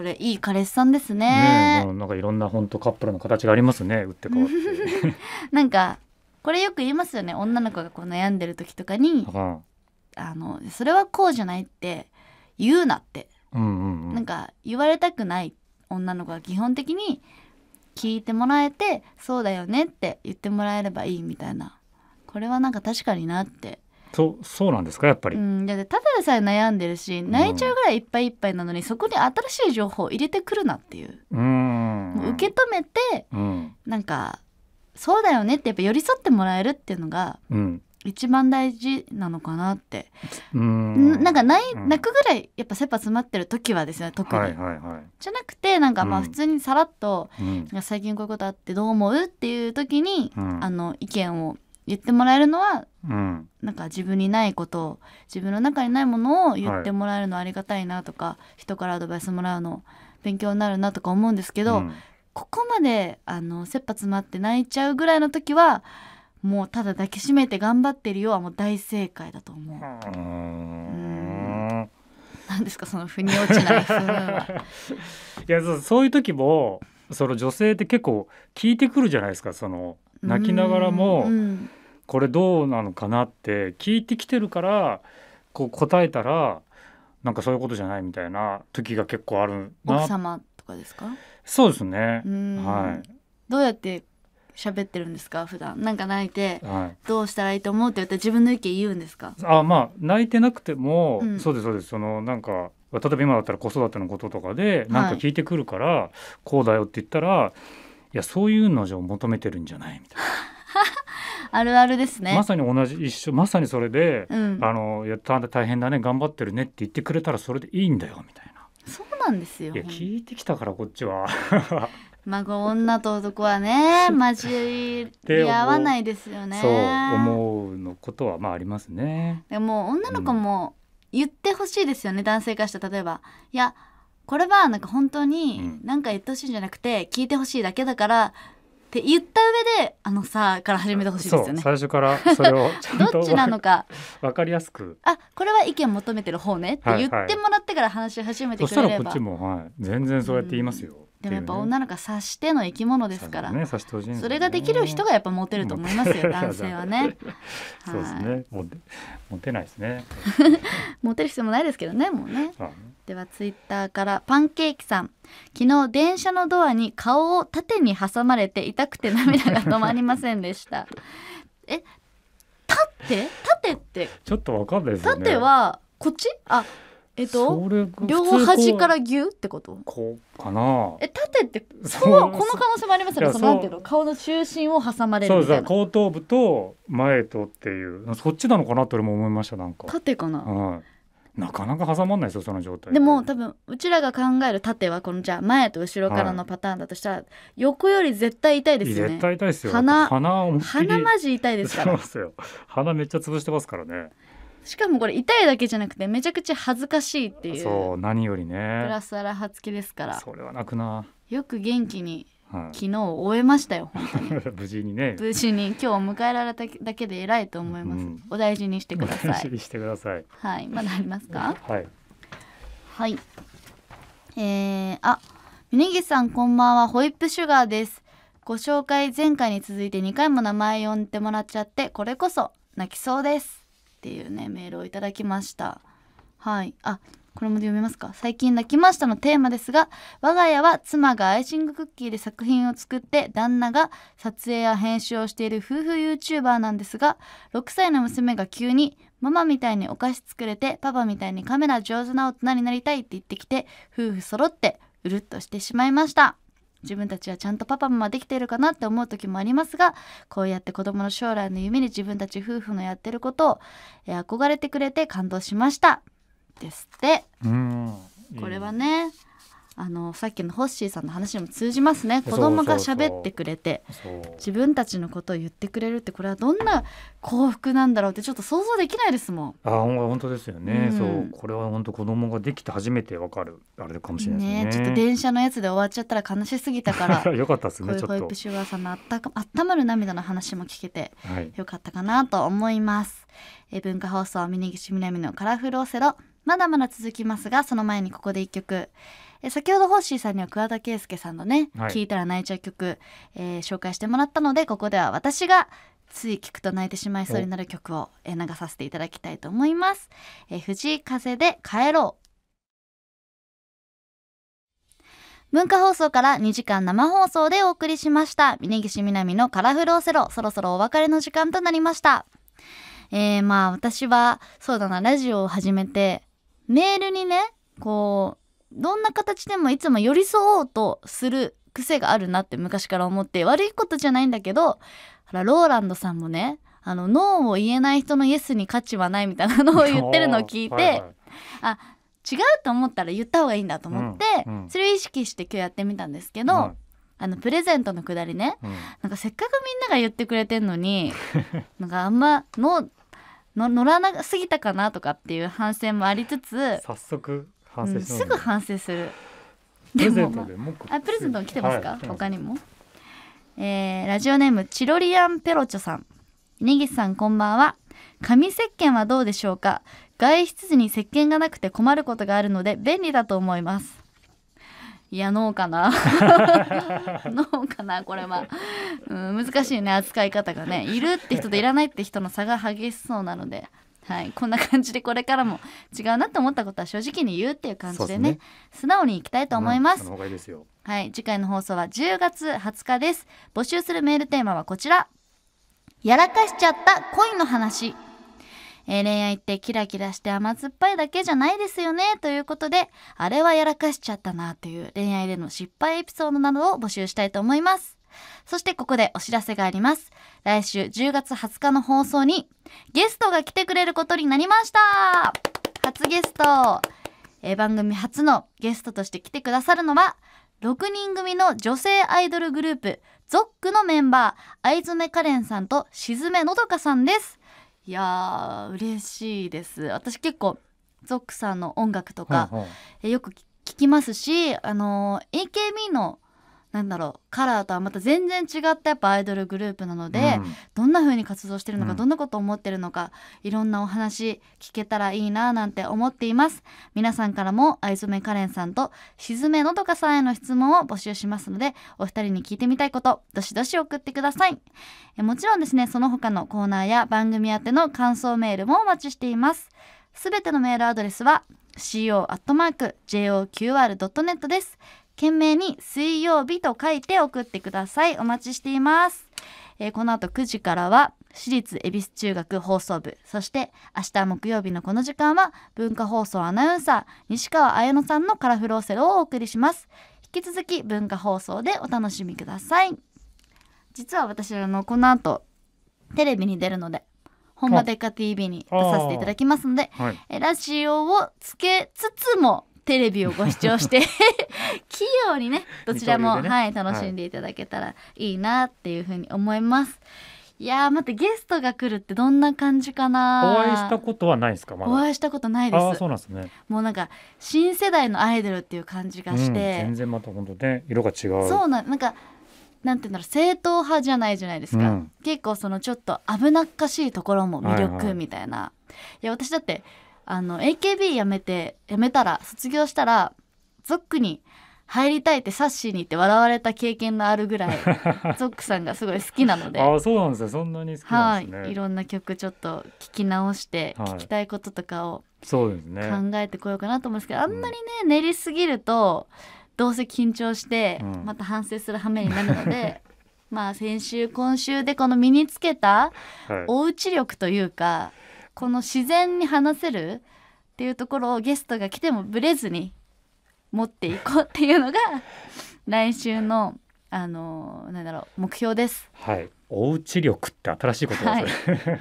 これいい彼氏さんですね。ねなんかいろんな本当カップルの形がありますね。売って変わって。なんかこれよく言いますよね。女の子がこう悩んでる時とかに、あのそれはこうじゃないって言うなって、うんうんうん、なんか言われたくない女の子は基本的に聞いてもらえてそうだよねって言ってもらえればいいみたいな。これはなんか確かになってそうそうなんですかやっぱり、うん、だってただでさえ悩んでるし泣いちゃうぐらいいっぱいいっぱいなのに、うん、そこに新しい情報を入れてくるなっていううんう受け止めて、うん、なんかそうだよねってやっぱ寄り添ってもらえるっていうのが、うん一番大事なのかなってうんなんか泣泣くぐらいやっぱ切羽詰まってる時はですね特に、はいはいはい、じゃなくてなんかまあ普通にさらっと、うん、最近こういうことあってどう思うっていう時に、うん、あの意見を言ってもらえるのは、うん、なんか自分にないことを自分の中にないものを言ってもらえるのはありがたいなとか、はい、人からアドバイスもらうの勉強になるなとか思うんですけど、うん、ここまであの切羽詰まって泣いちゃうぐらいの時はもうただ抱きしめて頑張ってるよはもう大正解だと思う。うんなんですかその腑に落ちない いやそうそういう時もその女性って結構聞いてくるじゃないですかその泣きながらも、これどうなのかなって聞いてきてるからこう答えたらなんかそういうことじゃないみたいな時が結構あるな奥様とかですかそうですねはいどうやって喋ってるんですか普段なんか泣いて、はい、どうしたらいいと思うって言って自分の意見言うんですかあまあ泣いてなくても、うん、そうですそうですそのなんか例えば今だったら子育てのこととかでなんか聞いてくるから、はい、こうだよって言ったらいやそういうのじゃ求めてるんじゃないみたいな。あるあるですね。まさに同じ一緒まさにそれで、うん、あのやった大変だね頑張ってるねって言ってくれたらそれでいいんだよみたいな。そうなんですよ。いや聞いてきたからこっちは。孫 女と男はね 交り合わないですよね。そう思うのことはまあありますね。でも女の子も言ってほしいですよね、うん、男性からして例えばいやこれはなんか本当に何か言ってほしいんじゃなくて聞いてほしいだけだからって言った上であのさから始めてほしいですよね最初からそれを どっちなのか わかりやすくあこれは意見求めてる方ねって言ってもらってから話し始めてくれれば、はいはい、そしたらこっちも、はい、全然そうやって言いますよ、うんでもやっぱ女の子は察しての生き物ですから、それができる人がやっぱモテると思いますよ男性はね そうですねモテないですねモテる必要もないですけどねもうね、ね、ではツイッターからパンケーキさん昨日電車のドアに顔を縦に挟まれて痛くて涙が止まりませんでした え縦縦ってちょっとわかんないですね縦はこっちあえっと両端からギュってことこうかなえ縦ってこのこの可能性もありますよねそのなんていうの顔の中心を挟まれるみたいな後頭部と前とっていうそっちなのかなと俺も思いましたなんか縦かな、なかなか挟まんないですよその状態でも多分うちらが考える縦はこのじゃあ前と後ろからのパターンだとしたら、はい、横より絶対痛いですよね絶対痛いですよ鼻鼻鼻マジ痛いですから 鼻めっちゃ潰してますからねしかもこれ痛いだけじゃなくてめちゃくちゃ恥ずかしいっていうそう何よりねプラスアラハツキですからそれは泣くなよく元気に昨日終えましたよ本当に 無事にね無事に今日迎えられただけで偉いと思います、うん、お大事にしてくださいお大事にしてくださいはいまだありますかはいはいえー、あ峯岸さんこんばんはホイップシュガーですご紹介前回に続いて2回も名前呼んでもらっちゃってこれこそ泣きそうですっていうねメールをいただきましたはいあこれも読めますか最近泣きましたのテーマですが我が家は妻がアイシングクッキーで作品を作って旦那が撮影や編集をしている夫婦 YouTuber なんですが6歳の娘が急にママみたいにお菓子作れてパパみたいにカメラ上手な大人になりたいって言ってきて夫婦揃ってうるっとしてしまいました自分たちはちゃんとパパママできているかなって思う時もありますがこうやって子供の将来の夢に自分たち夫婦のやってることを憧れてくれて感動しましたですってこれはねあのさっきのホッシーさんの話にも通じますね子供が喋ってくれて自分たちのことを言ってくれるってこれはどんな幸福なんだろうってちょっと想像できないですもん。あ本当ですよね、うん、そうこれは本当子供ができて初めてわかるあれかもしれないね、ね、ちょっと電車のやつで終わっちゃったら悲しすぎたから よかったですねホイップシュガーさんのあったかあったまる涙の話も聞けてよかったかなと思います。はい、え文化放送峯岸みなみのカラフルオセロまだまだ続きますがその前にここで一曲。え先ほどホッシーさんには桑田佳祐さんのね、はい、聞いたら泣いちゃう曲、えー、紹介してもらったのでここでは私がつい聞くと泣いてしまいそうになる曲を流させていただきたいと思います。えー、藤井風で帰ろう文化放送から2時間生放送でお送りしました。峯岸みなみのカラフルオセロ、そろそろお別れの時間となりました。えー、まあ私は、そうだな、ラジオを始めて、メールにね、こう、どんな形でもいつも寄り添おうとする癖があるなって昔から思って悪いことじゃないんだけどローランドさんもねあのノーを言えない人のイエスに価値はないみたいな のを言ってるのを聞いて、はいはい、あ違うと思ったら言った方がいいんだと思って、うんうん、それを意識して今日やってみたんですけど、うん、あのプレゼントのくだりね、なんかせっかくみんなが言ってくれてんのに なんかあんまノー乗らなすぎたかなとかっていう反省もありつつ早速反省、うん、すぐ反省する でも、あ、あプレゼントも来てますか、はい、他にも、えー、ラジオネームチロリアンペロチョさん根岸さんこんばんは紙石鹸はどうでしょうか外出時に石鹸がなくて困ることがあるので便利だと思いますいやノーかなノーかなこれは、うん、難しいね扱い方がねいるって人といらないって人の差が激しそうなのではい、こんな感じでこれからも違うなと思ったことは正直に言うっていう感じでね、ね、素直にいきたいと思います、うんいいす、はい、次回の放送は10月20日です募集するメールテーマはこちらやらかしちゃった恋の話えー、恋愛ってキラキラして甘酸っぱいだけじゃないですよねということであれはやらかしちゃったなという恋愛での失敗エピソードなどを募集したいと思いますそしてここでお知らせがあります。来週10月20日の放送にゲストが来てくれることになりました初ゲスト、えー、番組初のゲストとして来てくださるのは6人組の女性アイドルグループゾックのメンバー藍染かれんさんとしずめのどかさんですいやー嬉しいです私結構ゾックさんの音楽とか、はいはい、よく聞きますしあのー、AKB の「なんだろうカラーとはまた全然違ったやっぱアイドルグループなので、うん、どんな風に活動してるのか、うん、どんなことを思ってるのかいろんなお話聞けたらいいななんて思っています皆さんからも藍染カレンさんと静めのどかさんへの質問を募集しますのでお二人に聞いてみたいことどしどし送ってくださいえもちろんですねその他のコーナーや番組宛ての感想メールもお待ちしていますすべてのメールアドレスは co.joqr.net です。懸命に水曜日と書いて送ってくださいお待ちしています、えー、この後9時からは私立恵比寿中学放送部そして明日木曜日のこの時間は文化放送アナウンサー西川綾乃さんのカラフルオセロをお送りします引き続き文化放送でお楽しみください実は私あのこの後テレビに出るので本場デッカ TV に出させていただきますので、はい、ラジオをつけつつもテレビをご視聴して器用 にねどちらも、ね、はい、楽しんでいただけたらいいなっていうふうに思います。いや待ってゲストが来るってどんな感じかなお会いしたことはないですかまだお会いしたことないですそうなんですねもうなんか新世代のアイドルっていう感じがして、うん、全然また本当ね色が違うそうななんかなんて言うんだろう正統派じゃないじゃないですか、うん、結構そのちょっと危なっかしいところも魅力みたいな、はいはい、いや私だってあの AKB 辞めて辞めたら卒業したらゾックに入りたいってサッシーに言って笑われた経験のあるぐらいゾックさんがすごい好きなのであそうなんですねそんなに好きなんですねはいいろんな曲ちょっと聞き直して聞きたいこととかを考えてこようかなと思うんですけど、はいね、あんまりね、うん、練りすぎるとどうせ緊張してまた反省する羽目になるので、うん、まあ先週今週でこの身につけたおうち力というか、はいこの自然に話せるっていうところをゲストが来てもブレずに持っていこうっていうのが 来週のあのなんだろう目標です。はい。おうち力って新しい言葉、はい、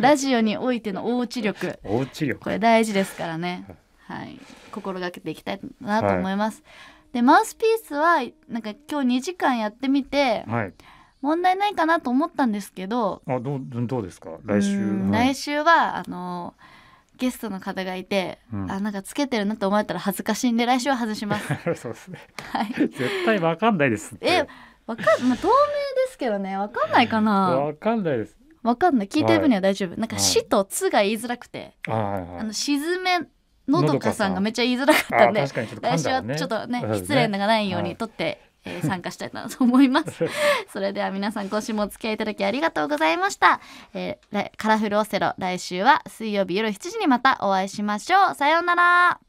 ラジオにおいてのおうち力。おうち力。これ大事ですからね。はい。心がけていきたいなと思います。はい、でマウスピースはなんか今日2時間やってみて。はい。問題ないかなと思ったんですけどあどうどうですか来週、来週はあのゲストの方がいて、うん、あなんかつけてるなと思われたら恥ずかしいんで来週は外します そうですね、はい、絶対わかんないですえわかまあ、透明ですけどねわかんないかなわかんないですわかんない聞いてる分には大丈夫、はい、なんか「し」と「つ」が言いづらくて、はい、あの沈めのどかさんがめっちゃ言いづらかったんで、ね、来週はちょっとね、ね、失礼ながないように取ってえー、参加したいなと思います それでは皆さん今週もお付き合いいただきありがとうございました、えー、カラフルオセロ来週は水曜日夜7時にまたお会いしましょうさようなら